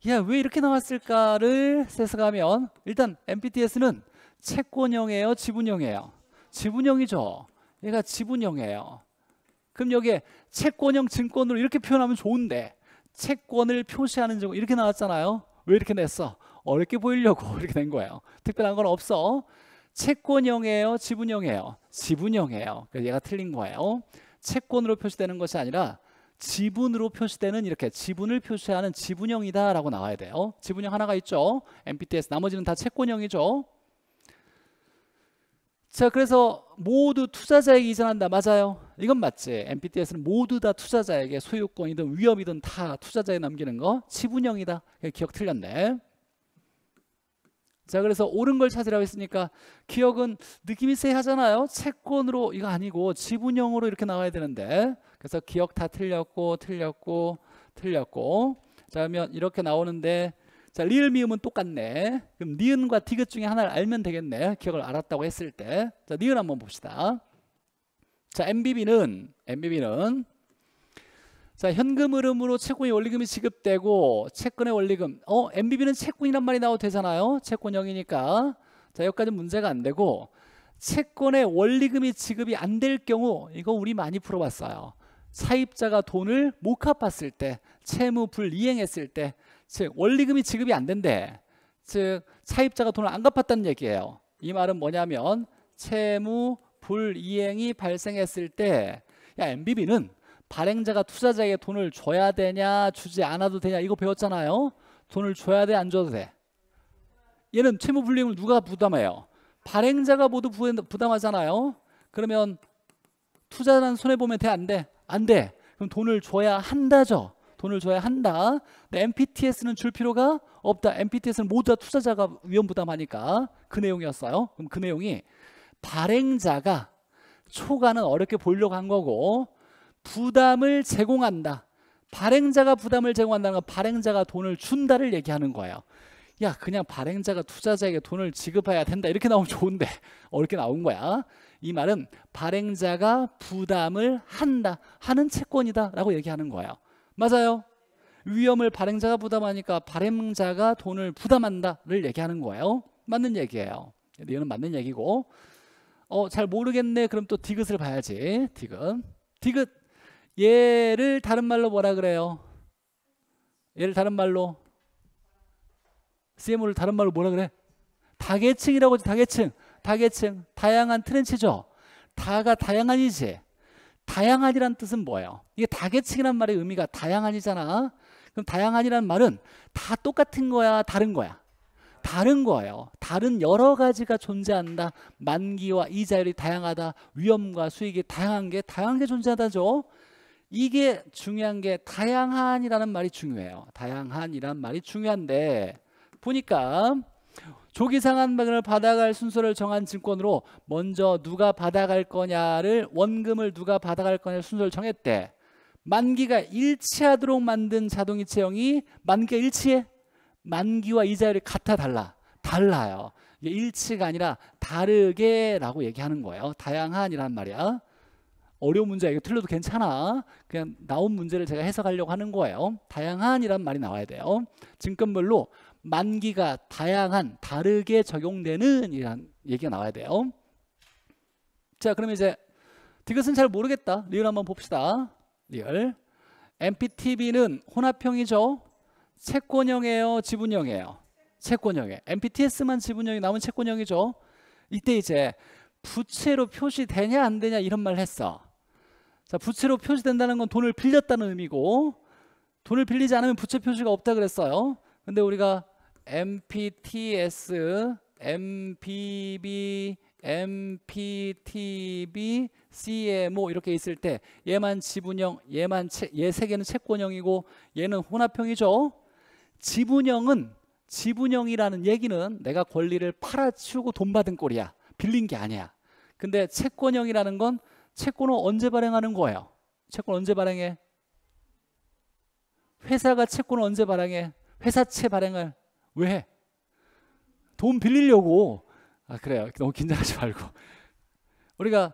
야, 왜 이렇게 나왔을까를 세서가면 일단 MBTS는 채권형이에요, 지분형이에요. 지분형이죠. 얘가 지분형이에요. 그럼 여기에 채권형 증권으로 이렇게 표현하면 좋은데 채권을 표시하는 증권 이렇게 나왔잖아요. 왜 이렇게 냈어? 어렵게 보이려고 [LAUGHS] 이렇게 된 거예요. 특별한 건 없어. 채권형이에요, 지분형이에요. 지분형이에요. 얘가 틀린 거예요. 채권으로 표시되는 것이 아니라 지분으로 표시되는 이렇게 지분을 표시하는 지분형이다라고 나와야 돼요. 지분형 하나가 있죠. MPTS 나머지는 다 채권형이죠. 자, 그래서 모두 투자자에게 이전한다. 맞아요. 이건 맞지. MPTS는 모두 다 투자자에게 소유권이든 위험이든다 투자자에 남기는 거. 지분형이다. 기억 틀렸네. 자, 그래서 옳은 걸 찾으라고 했으니까 기억은 느낌이 쎄하잖아요. 채권으로 이거 아니고 지분형으로 이렇게 나와야 되는데 그래서 기억 다 틀렸고 틀렸고 틀렸고 자면 이렇게 나오는데 자 리을 미음은 똑같네 그럼 니은과 디귿 중에 하나를 알면 되겠네 기억을 알았다고 했을 때자 니은 한번 봅시다 자 MBB는 MBB는 자 현금 흐름으로 채권의 원리금이 지급되고 채권의 원리금 어 MBB는 채권이란 말이 나와도 되잖아요 채권형이니까 자 여기까지 문제가 안 되고 채권의 원리금이 지급이 안 될 경우 이거 우리 많이 풀어봤어요 사입자가 돈을 못 갚았을 때, 채무 불이행했을 때, 즉 원리금이 지급이 안 된대. 즉 사입자가 돈을 안 갚았다는 얘기예요. 이 말은 뭐냐면 채무 불이행이 발생했을 때, 야 MBB는 발행자가 투자자에게 돈을 줘야 되냐, 주지 않아도 되냐 이거 배웠잖아요. 돈을 줘야 돼, 안 줘도 돼. 얘는 채무 불이행을 누가 부담해요? 발행자가 모두 부담하잖아요. 그러면 투자자는 손해보면 돼, 안 돼? 안 돼. 그럼 돈을 줘야 한다죠. 돈을 줘야 한다. 근데 MPTS는 줄 필요가 없다. MPTS는 모두 다 투자자가 위험 부담하니까 그 내용이었어요. 그럼 그 내용이 발행자가 초과는 어렵게 보려고 한 거고 부담을 제공한다. 발행자가 부담을 제공한다는 건 발행자가 돈을 준다를 얘기하는 거예요. 야 그냥 발행자가 투자자에게 돈을 지급해야 된다 이렇게 나오면 좋은데 [LAUGHS] 어렵게 나온 거야. 이 말은 발행자가 부담을 한다 하는 채권이다라고 얘기하는 거예요. 맞아요. 위험을 발행자가 부담하니까 발행자가 돈을 부담한다를 얘기하는 거예요. 맞는 얘기예요. 이거는 맞는 얘기고 어, 잘 모르겠네. 그럼 또 디귿을 봐야지. 디귿. 디귿. 얘를 다른 말로 뭐라 그래요? 얘를 다른 말로 CMO를 다른 말로 뭐라 그래? 다계층이라고 하지 다계층 다계층, 다양한 트렌치죠. 다가 다양한이지. 다양한이란 뜻은 뭐예요? 이게 다계층이란 말의 의미가 다양한이잖아. 그럼 다양한이란 말은 다 똑같은 거야, 다른 거야? 다른 거예요. 다른 여러 가지가 존재한다. 만기와 이자율이 다양하다. 위험과 수익이 다양한 게 다양한 게 존재하다죠. 이게 중요한 게 다양한이라는 말이 중요해요. 다양한이란 말이 중요한데 보니까 조기 상환방을 받아갈 순서를 정한 증권으로 먼저 누가 받아갈 거냐를 원금을 누가 받아갈 거냐 순서를 정했대. 만기가 일치하도록 만든 자동이체형이 만기가 일치해? 만기와 이자율이 같아 달라? 달라요. 이게 일치가 아니라 다르게 라고 얘기하는 거예요. 다양한이란 말이야. 어려운 문제 이거 틀려도 괜찮아. 그냥 나온 문제를 제가 해석하려고 하는 거예요. 다양한이란 말이 나와야 돼요. 증권별로 만기가 다양한 다르게 적용되는 이런 얘기가 나와야 돼요. 자 그러면 이제 디귿은 잘 모르겠다. 리얼 한번 봅시다. 리얼 MPTB는 혼합형이죠. 채권형이에요. 지분형이에요. 채권형에 MPTS만 지분형이 나오 채권형이죠. 이때 이제 부채로 표시되냐 안 되냐 이런 말을 했어. 자, 부채로 표시된다는 건 돈을 빌렸다는 의미고 돈을 빌리지 않으면 부채 표시가 없다 그랬어요. 근데 우리가 MPTS, MPB, MPTB, CMO 이렇게 있을 때 얘만 지분형, 얘만 채, 얘세 개는 채권형이고 얘는 혼합형이죠. 지분형은 지분형이라는 얘기는 내가 권리를 팔아치우고 돈 받은 꼴이야. 빌린 게 아니야. 근데 채권형이라는 건 채권은 언제 발행하는 거예요? 채권 언제 발행해? 회사가 채권을 언제 발행해? 회사채 발행을 왜돈 빌리려고. 아, 그래요. 너무 긴장하지 말고. 우리가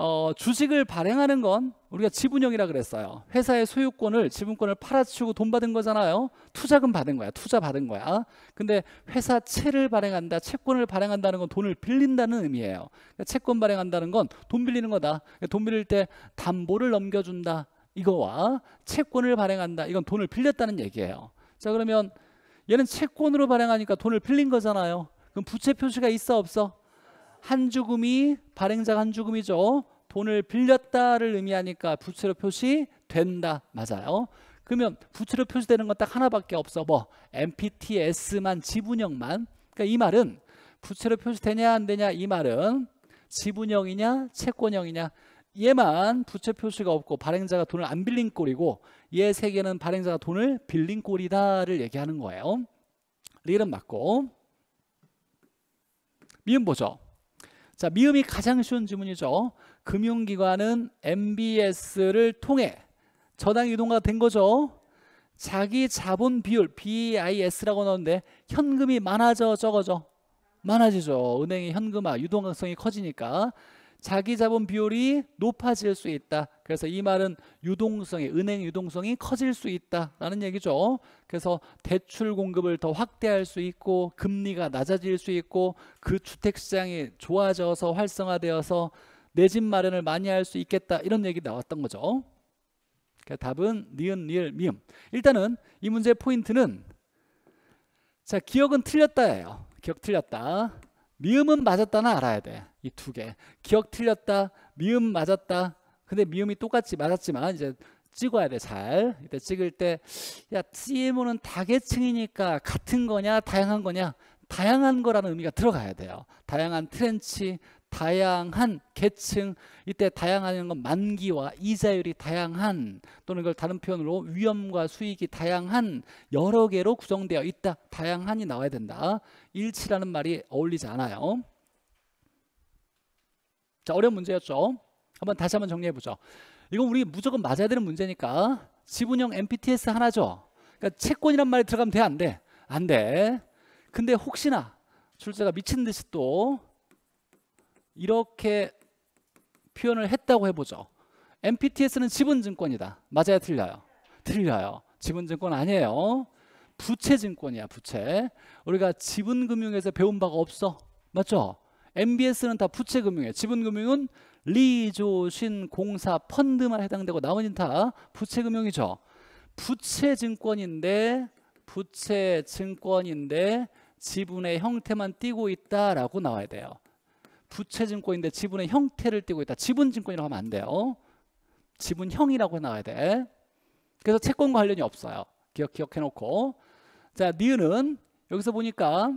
어, 주식을 발행하는 건 우리가 지분형이라 그랬어요. 회사의 소유권을 지분권을 팔아치우고 돈 받은 거잖아요. 투자금 받은 거야. 투자 받은 거야. 근데 회사 채를 발행한다. 채권을 발행한다는 건 돈을 빌린다는 의미예요. 그러니까 채권 발행한다는 건 돈 빌리는 거다. 그러니까 돈 빌릴 때 담보를 넘겨준다. 이거와 채권을 발행한다. 이건 돈을 빌렸다는 얘기예요. 자 그러면 얘는 채권으로 발행하니까 돈을 빌린 거잖아요. 그럼 부채 표시가 있어 없어? 한 주금이 발행자 가한 주금이죠. 돈을 빌렸다를 의미하니까 부채로 표시된다. 맞아요. 그러면 부채로 표시되는 건 딱 하나밖에 없어. 뭐 MPTS만 지분형만. 그러니까 이 말은 부채로 표시되냐 안 되냐 이 말은 지분형이냐 채권형이냐 얘만 부채 표시가 없고 발행자가 돈을 안 빌린 꼴이고 얘 세 개는 발행자가 돈을 빌린 꼴이다를 얘기하는 거예요. 리은 맞고 미음 보죠. 자, 미음이 가장 쉬운 지문이죠. 금융기관은 MBS를 통해 저당 이동가 된 거죠. 자기 자본 비율 BIS라고 넣는데 현금이 많아져 적어져 많아지죠. 은행의 현금화 유동성이 커지니까 자기 자본 비율이 높아질 수 있다. 그래서 이 말은 유동성이 은행 유동성이 커질 수 있다라는 얘기죠. 그래서 대출 공급을 더 확대할 수 있고 금리가 낮아질 수 있고 그 주택 시장이 좋아져서 활성화되어서 내 집 마련을 많이 할 수 있겠다 이런 얘기 나왔던 거죠. 그 답은 니은, 니을, 미음. 일단은 이 문제의 포인트는 자 기억은 틀렸다예요. 기억 틀렸다. 미음은 맞았다는 알아야 돼. 이 두 개. 기억 틀렸다. 미음 맞았다. 근데 미음이 똑같이 맞았지만 이제 찍어야 돼, 잘. 이때 찍을 때, 야, CMO는 다계층이니까 같은 거냐, 다양한 거냐, 다양한 거라는 의미가 들어가야 돼요. 다양한 트렌치, 다양한 계층 이때 다양한 건 만기와 이자율이 다양한 또는 그걸 다른 표현으로 위험과 수익이 다양한 여러 개로 구성되어 있다. 다양한이 나와야 된다. 일치라는 말이 어울리지 않아요. 자, 어려운 문제였죠. 한번 다시 한번 정리해 보죠. 이건 우리 무조건 맞아야 되는 문제니까 지분형 MPTS 하나죠. 그러니까 채권이란 말이 들어가면 돼, 안 돼? 안 돼. 근데 혹시나 출제가 미친 듯이 또 이렇게 표현을 했다고 해보죠. MPTS는 지분증권이다. 맞아요, 틀려요? 틀려요. 지분증권 아니에요. 부채증권이야, 부채. 우리가 지분금융에서 배운 바가 없어. 맞죠? MBS는 다 부채금융이에요. 지분금융은 리조신 공사 펀드만 해당되고 나머지는 다 부채금융이죠. 부채증권인데 부채증권인데 지분의 형태만 띄고 있다라고 나와야 돼요. 부채증권인데 지분의 형태를 띄고 있다. 지분증권이라고 하면 안 돼요. 지분형이라고 해나가야 돼. 그래서 채권과 관련이 없어요. 기억, 기억해놓고. 자, 니은은 여기서 보니까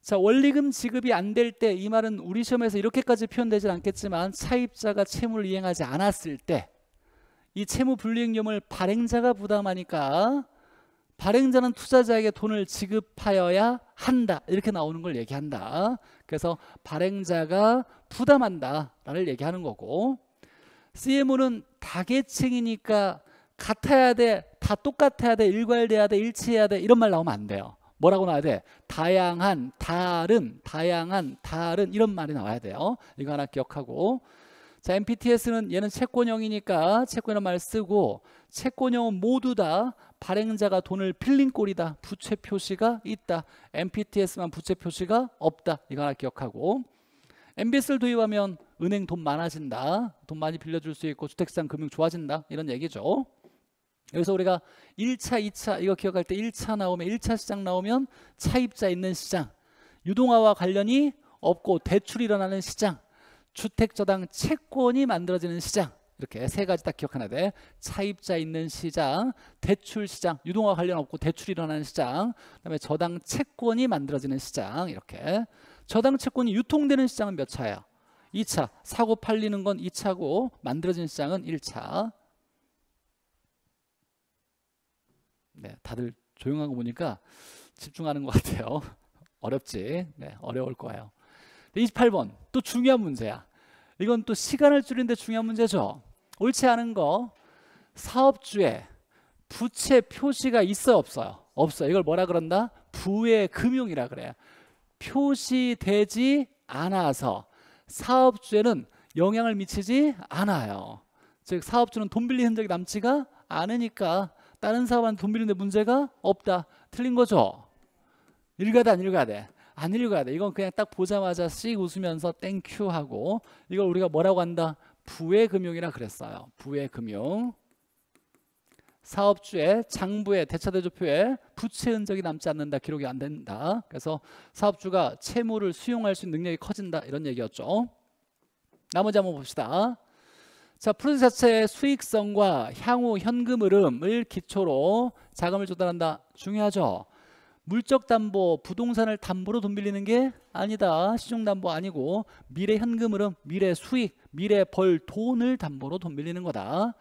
자 원리금 지급이 안 될 때 이 말은 우리 시험에서 이렇게까지 표현되진 않겠지만 차입자가 채무를 이행하지 않았을 때 이 채무 불이행료을 발행자가 부담하니까 발행자는 투자자에게 돈을 지급하여야 한다 이렇게 나오는 걸 얘기한다 그래서 발행자가 부담한다 라는 얘기하는 거고 CMO는 다계층이니까 같아야 돼다 똑같아야 돼 일괄돼야 돼 일치해야 돼 이런 말 나오면 안 돼요 뭐라고 나와야 돼? 다양한, 다른, 다양한, 다른 이런 말이 나와야 돼요. 이거 하나 기억하고 자, MPTS는 얘는 채권형이니까 채권이라는 말 쓰고 채권형은 모두 다 발행자가 돈을 빌린 꼴이다. 부채 표시가 있다. MPTS만 부채 표시가 없다. 이거 하나 기억하고 MBS를 도입하면 은행 돈 많아진다. 돈 많이 빌려줄 수 있고 주택시장 금융 좋아진다. 이런 얘기죠. 여기서 우리가 1차, 2차 이거 기억할 때 1차 나오면 1차 시장 나오면 차입자 있는 시장 유동화와 관련이 없고 대출이 일어나는 시장 주택저당 채권이 만들어지는 시장 이렇게 세 가지 딱 기억하나 돼. 차입자 있는 시장, 대출 시장, 유동화 관련 없고 대출이 일어나는 시장, 그다음에 저당 채권이 만들어지는 시장 이렇게. 저당 채권이 유통되는 시장은 몇 차야? 2차. 사고 팔리는 건 2차고 만들어진 시장은 1차. 네, 다들 조용한 거 보니까 집중하는 것 같아요. [LAUGHS] 어렵지? 네, 어려울 거예요. 28번 또 중요한 문제야. 이건 또 시간을 줄이는데 중요한 문제죠. 옳지 않은 거 사업주의 부채 표시가 있어 없어요 없어 이걸 뭐라 그런다 부의 금융이라 그래요 표시되지 않아서 사업주에는 영향을 미치지 않아요 즉 사업주는 돈 빌린 흔적이 남지가 않으니까 다른 사업한테 돈 빌리는데 문제가 없다 틀린 거죠 읽어야 안 읽어야 돼? 안 읽어야 돼. 이건 그냥 딱 보자마자 씩 웃으면서 땡큐 하고 이걸 우리가 뭐라고 한다? 부의금융이라 그랬어요. 부의금융. 사업주의 장부의 대차대조표에 부채 흔적이 남지 않는다. 기록이 안 된다. 그래서 사업주가 채무를 수용할 수 있는 능력이 커진다. 이런 얘기였죠. 나머지 한번 봅시다. 자, 프로젝트 자체의 수익성과 향후 현금 흐름을 기초로 자금을 조달한다. 중요하죠. 물적담보, 부동산을 담보로 돈 빌리는 게 아니다. 시중담보 아니고 미래 현금 흐름, 미래 수익, 미래 벌 돈을 담보로 돈 빌리는 거다.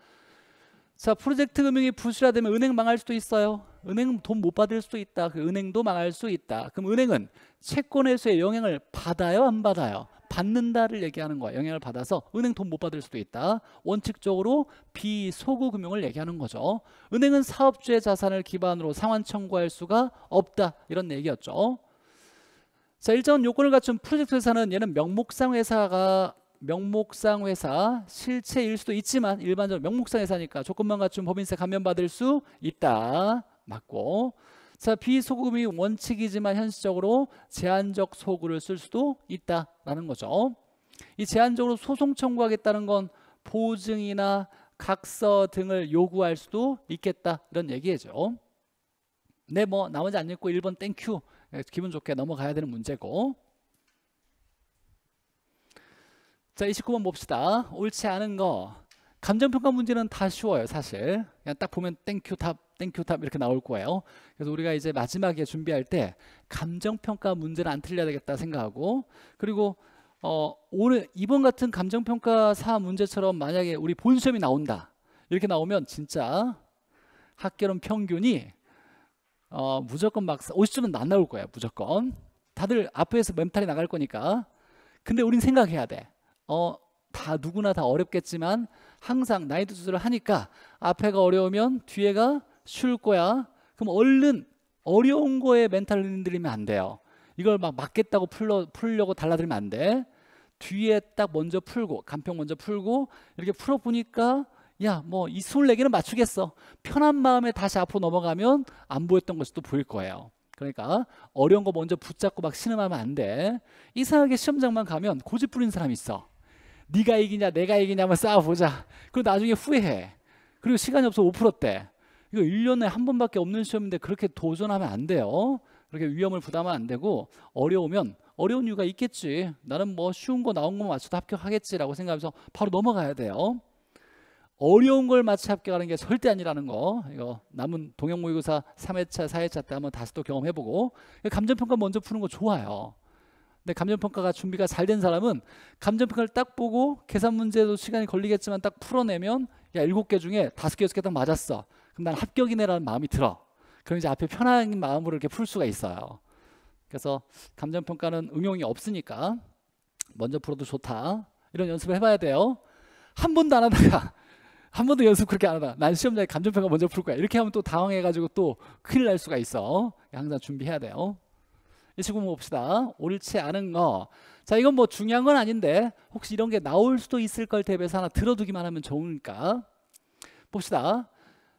자 프로젝트 금융이 부실화되면 은행 망할 수도 있어요. 은행 돈 못 받을 수도 있다. 그 은행도 망할 수 있다. 그럼 은행은 채권 회수의 영향을 받아요, 안 받아요? 받는다를 얘기하는 거야. 영향을 받아서 은행 돈 못 받을 수도 있다. 원칙적으로 비소구 금융을 얘기하는 거죠. 은행은 사업주의 자산을 기반으로 상환 청구할 수가 없다. 이런 얘기였죠. 자, 일정 요건을 갖춘 프로젝트 회사는 얘는 명목상 회사가 명목상 회사 실체일 수도 있지만 일반적으로 명목상 회사니까 조건만 갖춘 법인세 감면받을 수 있다. 맞고 자, 비소금이 원칙이지만 현실적으로 제한적 소구를 쓸 수도 있다라는 거죠. 이 제한적으로 소송 청구하겠다는 건 보증이나 각서 등을 요구할 수도 있겠다 이런 얘기죠. 네, 뭐 나머지 안 읽고 1번 땡큐 예, 기분 좋게 넘어가야 되는 문제고 자 29번 봅시다 옳지 않은 거 감정평가 문제는 다 쉬워요 사실 그냥 딱 보면 땡큐 답 땡큐 탑 이렇게 나올 거예요. 그래서 우리가 이제 마지막에 준비할 때 감정평가 문제는 안 틀려야 되겠다 생각하고 그리고 어, 오늘 이번 같은 감정평가 사 문제처럼 만약에 우리 본 시험이 나온다 이렇게 나오면 진짜 학교론 평균이 어, 무조건 막 50점은 안 나올 거예요 무조건 다들 앞에서 멘탈이 나갈 거니까 근데 우린 생각해야 돼 어, 다 누구나 다 어렵겠지만 항상 나이도 조절을 하니까 앞에가 어려우면 뒤에가 쉴 거야. 그럼 얼른 어려운 거에 멘탈을 흔들리면 안 돼요. 이걸 막 맞겠다고 풀러, 풀려고 달라들면 안 돼. 뒤에 딱 먼저 풀고 간평 먼저 풀고 이렇게 풀어 보니까 야 뭐이 24개는 맞추겠어. 편한 마음에 다시 앞으로 넘어가면 안 보였던 것이 또 보일 거예요. 그러니까 어려운 거 먼저 붙잡고 막 신음하면 안 돼. 이상하게 시험장만 가면 고집 부리는 사람 있어. 네가 이기냐 내가 이기냐 만 싸워보자. 그리고 나중에 후회해. 그리고 시간이 없어 5%대. 이거 1년에 한 번밖에 없는 시험인데 그렇게 도전하면 안 돼요. 그렇게 위험을 부담하면 안 되고 어려우면 어려운 이유가 있겠지. 나는 뭐 쉬운 거 나온 거 맞춰도 합격하겠지라고 생각하면서 바로 넘어가야 돼요. 어려운 걸 맞춰 합격하는 게 절대 아니라는 거. 이거 남은 동영 모의고사 3회차, 4회차 때 한번 다시 또 경험해보고 감정평가 먼저 푸는 거 좋아요. 근데 감정평가가 준비가 잘 된 사람은 감정평가를 딱 보고 계산 문제도 시간이 걸리겠지만 딱 풀어내면 야일개 중에 5개6개딱 맞았어. 그럼 난 합격이네라는 마음이 들어. 그럼 이제 앞에 편한 마음으로 이렇게 풀 수가 있어요. 그래서 감정평가는 응용이 없으니까 먼저 풀어도 좋다. 이런 연습을 해봐야 돼요. 한 번도 안 하다가 [LAUGHS] 한 번도 연습 그렇게 안 하다. 난 시험장에 감정평가 먼저 풀 거야. 이렇게 하면 또 당황해가지고 또 큰일 날 수가 있어. 항상 준비해야 돼요. 이 친구 봅시다. 옳지 않은 거. 자, 이건 뭐 중요한 건 아닌데 혹시 이런 게 나올 수도 있을 걸 대비해서 하나 들어두기만 하면 좋으니까. 봅시다.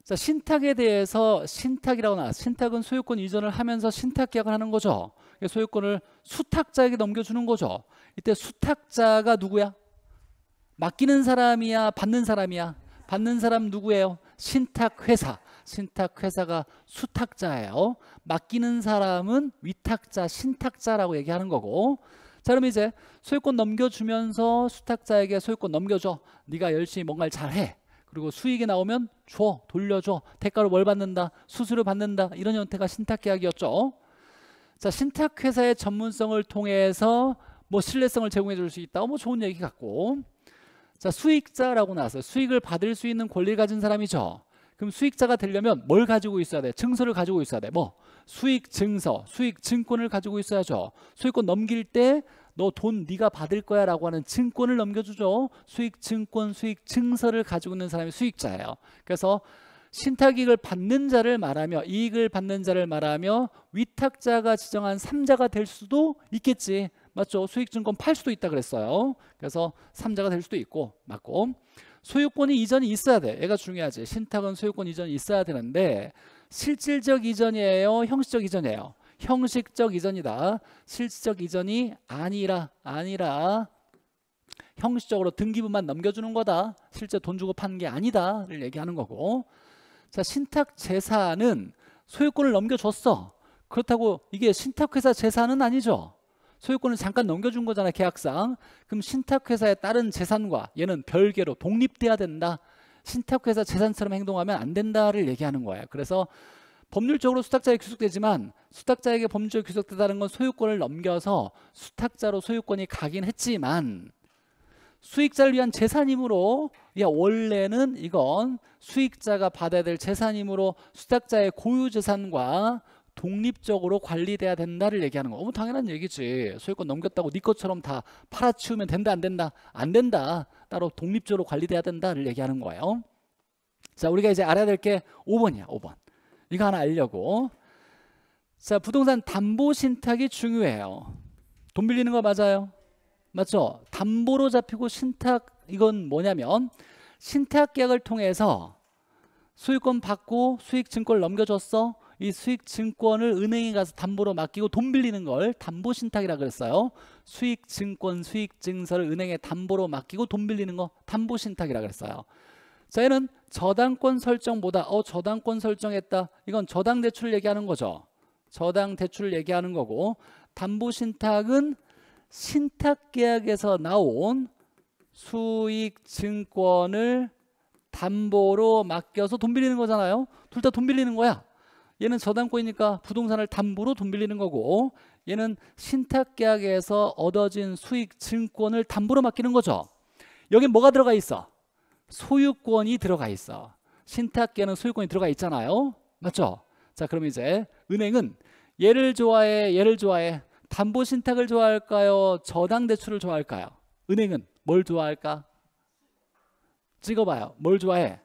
자, 신탁에 대해서 신탁이라고 나. 신탁은 소유권 이전을 하면서 신탁 계약을 하는 거죠. 소유권을 수탁자에게 넘겨주는 거죠. 이때 수탁자가 누구야? 맡기는 사람이야, 받는 사람이야. 받는 사람 누구예요? 신탁회사. 신탁회사가 수탁자예요. 맡기는 사람은 위탁자, 신탁자라고 얘기하는 거고. 자, 그럼 이제 소유권 넘겨주면서 수탁자에게 소유권 넘겨줘. 네가 열심히 뭔가를 잘해. 그리고 수익이 나오면 줘, 돌려줘, 대가로 뭘 받는다, 수수료 받는다 이런 형태가 신탁계약이었죠. 자, 신탁회사의 전문성을 통해서 뭐 신뢰성을 제공해 줄 수 있다. 뭐 좋은 얘기 같고. 자, 수익자라고 나왔어요. 수익을 받을 수 있는 권리를 가진 사람이죠. 그럼 수익자가 되려면 뭘 가지고 있어야 돼? 증서를 가지고 있어야 돼. 뭐 수익 증서, 수익 증권을 가지고 있어야죠. 수익권 넘길 때 너돈 네가 받을 거야 라고 하는 증권을 넘겨주죠. 수익 증권, 수익 증서를 가지고 있는 사람이 수익자예요. 그래서 신탁이익을 받는 자를 말하며 이익을 받는 자를 말하며 위탁자가 지정한 3자가될 수도 있겠지. 맞죠? 수익증권 팔 수도 있다 그랬어요. 그래서 3자가될 수도 있고 맞고 소유권이 이전이 있어야 돼. 얘가 중요하지. 신탁은 소유권 이전이 있어야 되는데 실질적 이전이에요? 형식적 이전이에요? 형식적 이전이다. 실질적 이전이 아니라 아니라 형식적으로 등기부만 넘겨주는 거다. 실제 돈 주고 판 게 아니다를 얘기하는 거고 자 신탁 재산은 소유권을 넘겨줬어. 그렇다고 이게 신탁회사 재산은 아니죠. 소유권을 잠깐 넘겨준 거잖아 계약상. 그럼 신탁회사의 다른 재산과 얘는 별개로 독립돼야 된다. 신탁회사 재산처럼 행동하면 안 된다를 얘기하는 거예요. 그래서 법률적으로 수탁자에 귀속되지만 수탁자에게 법률적으로 귀속되다는 건 소유권을 넘겨서 수탁자로 소유권이 가긴 했지만 수익자를 위한 재산이므로 야 원래는 이건 수익자가 받아야 될 재산이므로 수탁자의 고유재산과 독립적으로 관리돼야 된다를 얘기하는 거. 어머 당연한 얘기지. 소유권 넘겼다고 네 것처럼 다 팔아치우면 된다 안 된다 안 된다. 따로 독립적으로 관리돼야 된다를 얘기하는 거예요. 자 우리가 이제 알아야 될 게 5번이야 5번. 이거 하나 알려고. 자, 부동산 담보 신탁이 중요해요. 돈 빌리는 거 맞아요? 맞죠? 담보로 잡히고 신탁 이건 뭐냐면 신탁 계약을 통해서 수익권 받고 수익 증권 넘겨줬어. 이 수익 증권을 은행에 가서 담보로 맡기고 돈 빌리는 걸 담보 신탁이라 그랬어요. 수익 증권 수익 증서를 은행에 담보로 맡기고 돈 빌리는 거 담보 신탁이라 그랬어요. 자, 얘는 저당권 설정보다 어 저당권 설정했다. 이건 저당 대출 얘기하는 거죠. 저당 대출 얘기하는 거고 담보 신탁은 신탁 계약에서 나온 수익 증권을 담보로 맡겨서 돈 빌리는 거잖아요. 둘 다 돈 빌리는 거야. 얘는 저당권이니까 부동산을 담보로 돈 빌리는 거고 얘는 신탁 계약에서 얻어진 수익 증권을 담보로 맡기는 거죠. 여기 뭐가 들어가 있어? 소유권이 들어가 있어. 신탁계는 소유권이 들어가 있잖아요. 맞죠? 자, 그럼 이제 은행은 얘를 좋아해, 얘를 좋아해. 담보 신탁을 좋아할까요? 저당 대출을 좋아할까요? 은행은 뭘 좋아할까? 찍어봐요. 뭘 좋아해?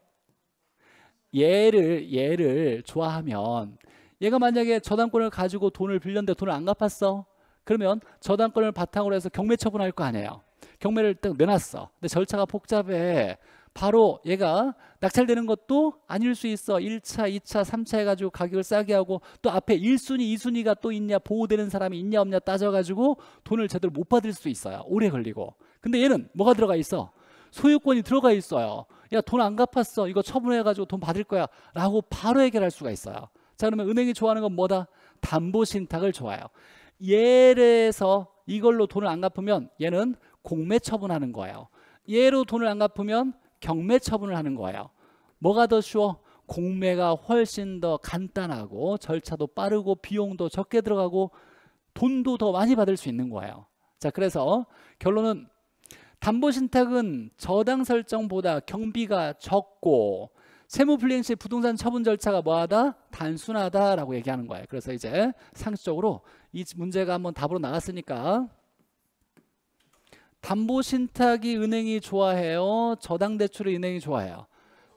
얘를 얘를 좋아하면 얘가 만약에 저당권을 가지고 돈을 빌렸는데 돈을 안 갚았어. 그러면 저당권을 바탕으로 해서 경매 처분할 거 아니에요. 경매를 딱 내놨어. 근데 절차가 복잡해. 바로 얘가 낙찰되는 것도 아닐 수 있어. 1차, 2차, 3차 해가지고 가격을 싸게 하고 또 앞에 1순위, 2순위가 또 있냐 보호되는 사람이 있냐 없냐 따져가지고 돈을 제대로 못 받을 수 있어요. 오래 걸리고. 근데 얘는 뭐가 들어가 있어? 소유권이 들어가 있어요. 야 돈 안 갚았어. 이거 처분해가지고 돈 받을 거야. 라고 바로 해결할 수가 있어요. 자 그러면 은행이 좋아하는 건 뭐다? 담보신탁을 좋아요. 해 예를에서 이걸로 돈을 안 갚으면 얘는 공매 처분하는 거예요. 예로 돈을 안 갚으면 경매 처분을 하는 거예요. 뭐가 더 쉬워? 공매가 훨씬 더 간단하고 절차도 빠르고 비용도 적게 들어가고 돈도 더 많이 받을 수 있는 거예요. 자, 그래서 결론은 담보신탁은 저당 설정보다 경비가 적고 세무플랜시 부동산 처분 절차가 뭐하다? 단순하다라고 얘기하는 거예요. 그래서 이제 상식적으로 이 문제가 한번 답으로 나왔으니까 담보신탁이 은행이 좋아해요? 저당대출을 은행이 좋아해요?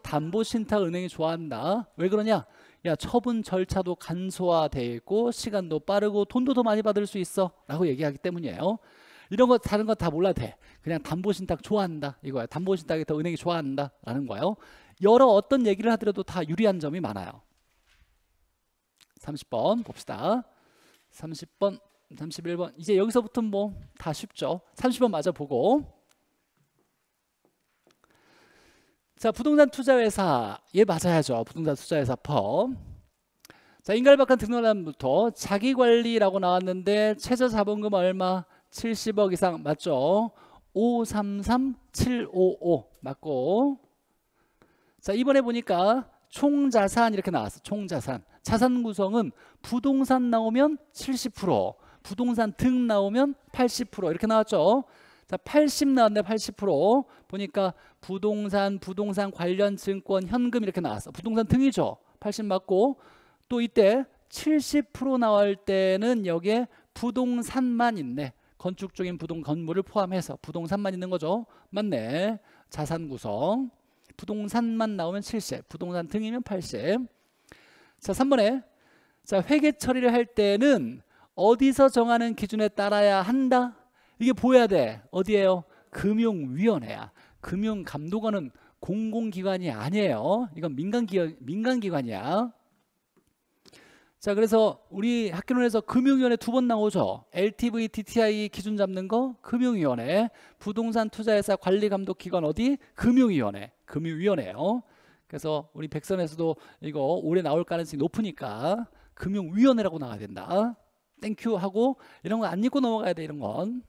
담보신탁 은행이 좋아한다. 왜 그러냐? 야 처분 절차도 간소화돼 있고 시간도 빠르고 돈도 더 많이 받을 수 있어 라고 얘기하기 때문이에요. 이런 거 다른 거 다 몰라도 돼. 그냥 담보신탁 좋아한다 이거야. 담보신탁이 더 은행이 좋아한다 라는 거예요. 여러 어떤 얘기를 하더라도 다 유리한 점이 많아요. 30번 봅시다. 30번 31번 이제 여기서부터 뭐다 쉽죠 30번 맞아보고 자 부동산 투자회사 얘 예, 맞아야죠 부동산 투자회사 펌자 인갈박한 등록란부터 자기관리라고 나왔는데 최저 자본금 얼마 70억 이상 맞죠 533755 맞고 자 이번에 보니까 총자산 이렇게 나왔어 총자산 자산 구성은 부동산 나오면 70% 부동산 등 나오면 80% 이렇게 나왔죠. 자, 80 나왔네, 80%. 보니까 부동산, 부동산 관련 증권, 현금 이렇게 나왔어. 부동산 등이죠. 80 맞고 또 이때 70% 나올 때는 여기에 부동산만 있네. 건축 적인 부동 건물을 포함해서 부동산만 있는 거죠. 맞네. 자산 구성. 부동산만 나오면 70, 부동산 등이면 80. 자, 3번에 자, 회계 처리를 할 때는 어디서 정하는 기준에 따라야 한다? 이게 보여야 돼. 어디에요? 금융위원회야. 금융감독원은 공공기관이 아니에요. 이건 민간기관, 민간기관이야. 자, 그래서 우리 학교론에서 금융위원회 두 번 나오죠. LTV, DTI 기준 잡는 거 금융위원회, 부동산 투자회사 관리감독기관 어디? 금융위원회, 금융위원회요. 그래서 우리 백선에서도 이거 올해 나올 가능성이 높으니까 금융위원회라고 나와야 된다. 땡큐 하고 이런 거안 읽고 넘어가야 돼 이런 건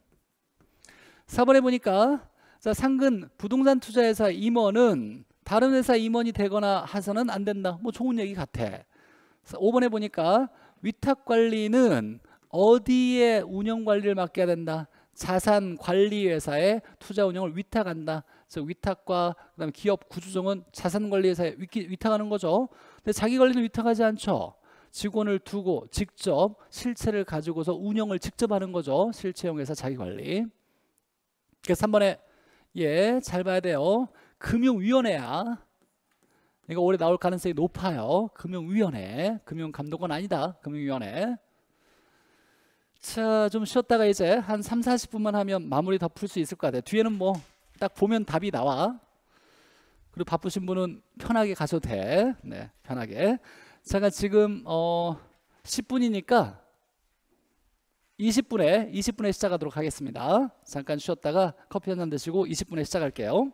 4번에 보니까 자, 상근 부동산 투자회사 임원은 다른 회사 임원이 되거나 하서는안 된다 뭐 좋은 얘기 같아 5번에 보니까 위탁관리는 어디에 운영관리를 맡겨야 된다 자산관리회사에 투자 운영을 위탁한다. 그래서 위탁과 그다음 에 기업 구조정은 자산관리회사에 위탁하는 거죠. 근데 자기 관리는 위탁하지 않죠. 직원을 두고 직접 실체를 가지고서 운영을 직접 하는 거죠. 실체형 회사 자기관리. 그래서 3번에 예, 잘 봐야 돼요. 금융위원회야. 이거 올해 나올 가능성이 높아요. 금융위원회. 금융감독원 아니다. 금융위원회. 자, 좀 쉬었다가 이제 한 3, 40분만 하면 마무리 다풀수 있을 것 같아요. 뒤에는 뭐 딱 보면 답이 나와. 그리고 바쁘신 분은 편하게 가셔도 돼. 네, 편하게. 제가 지금 어 10분이니까 20분에 20분에 시작하도록 하겠습니다. 잠깐 쉬었다가 커피 한 잔 드시고 20분에 시작할게요.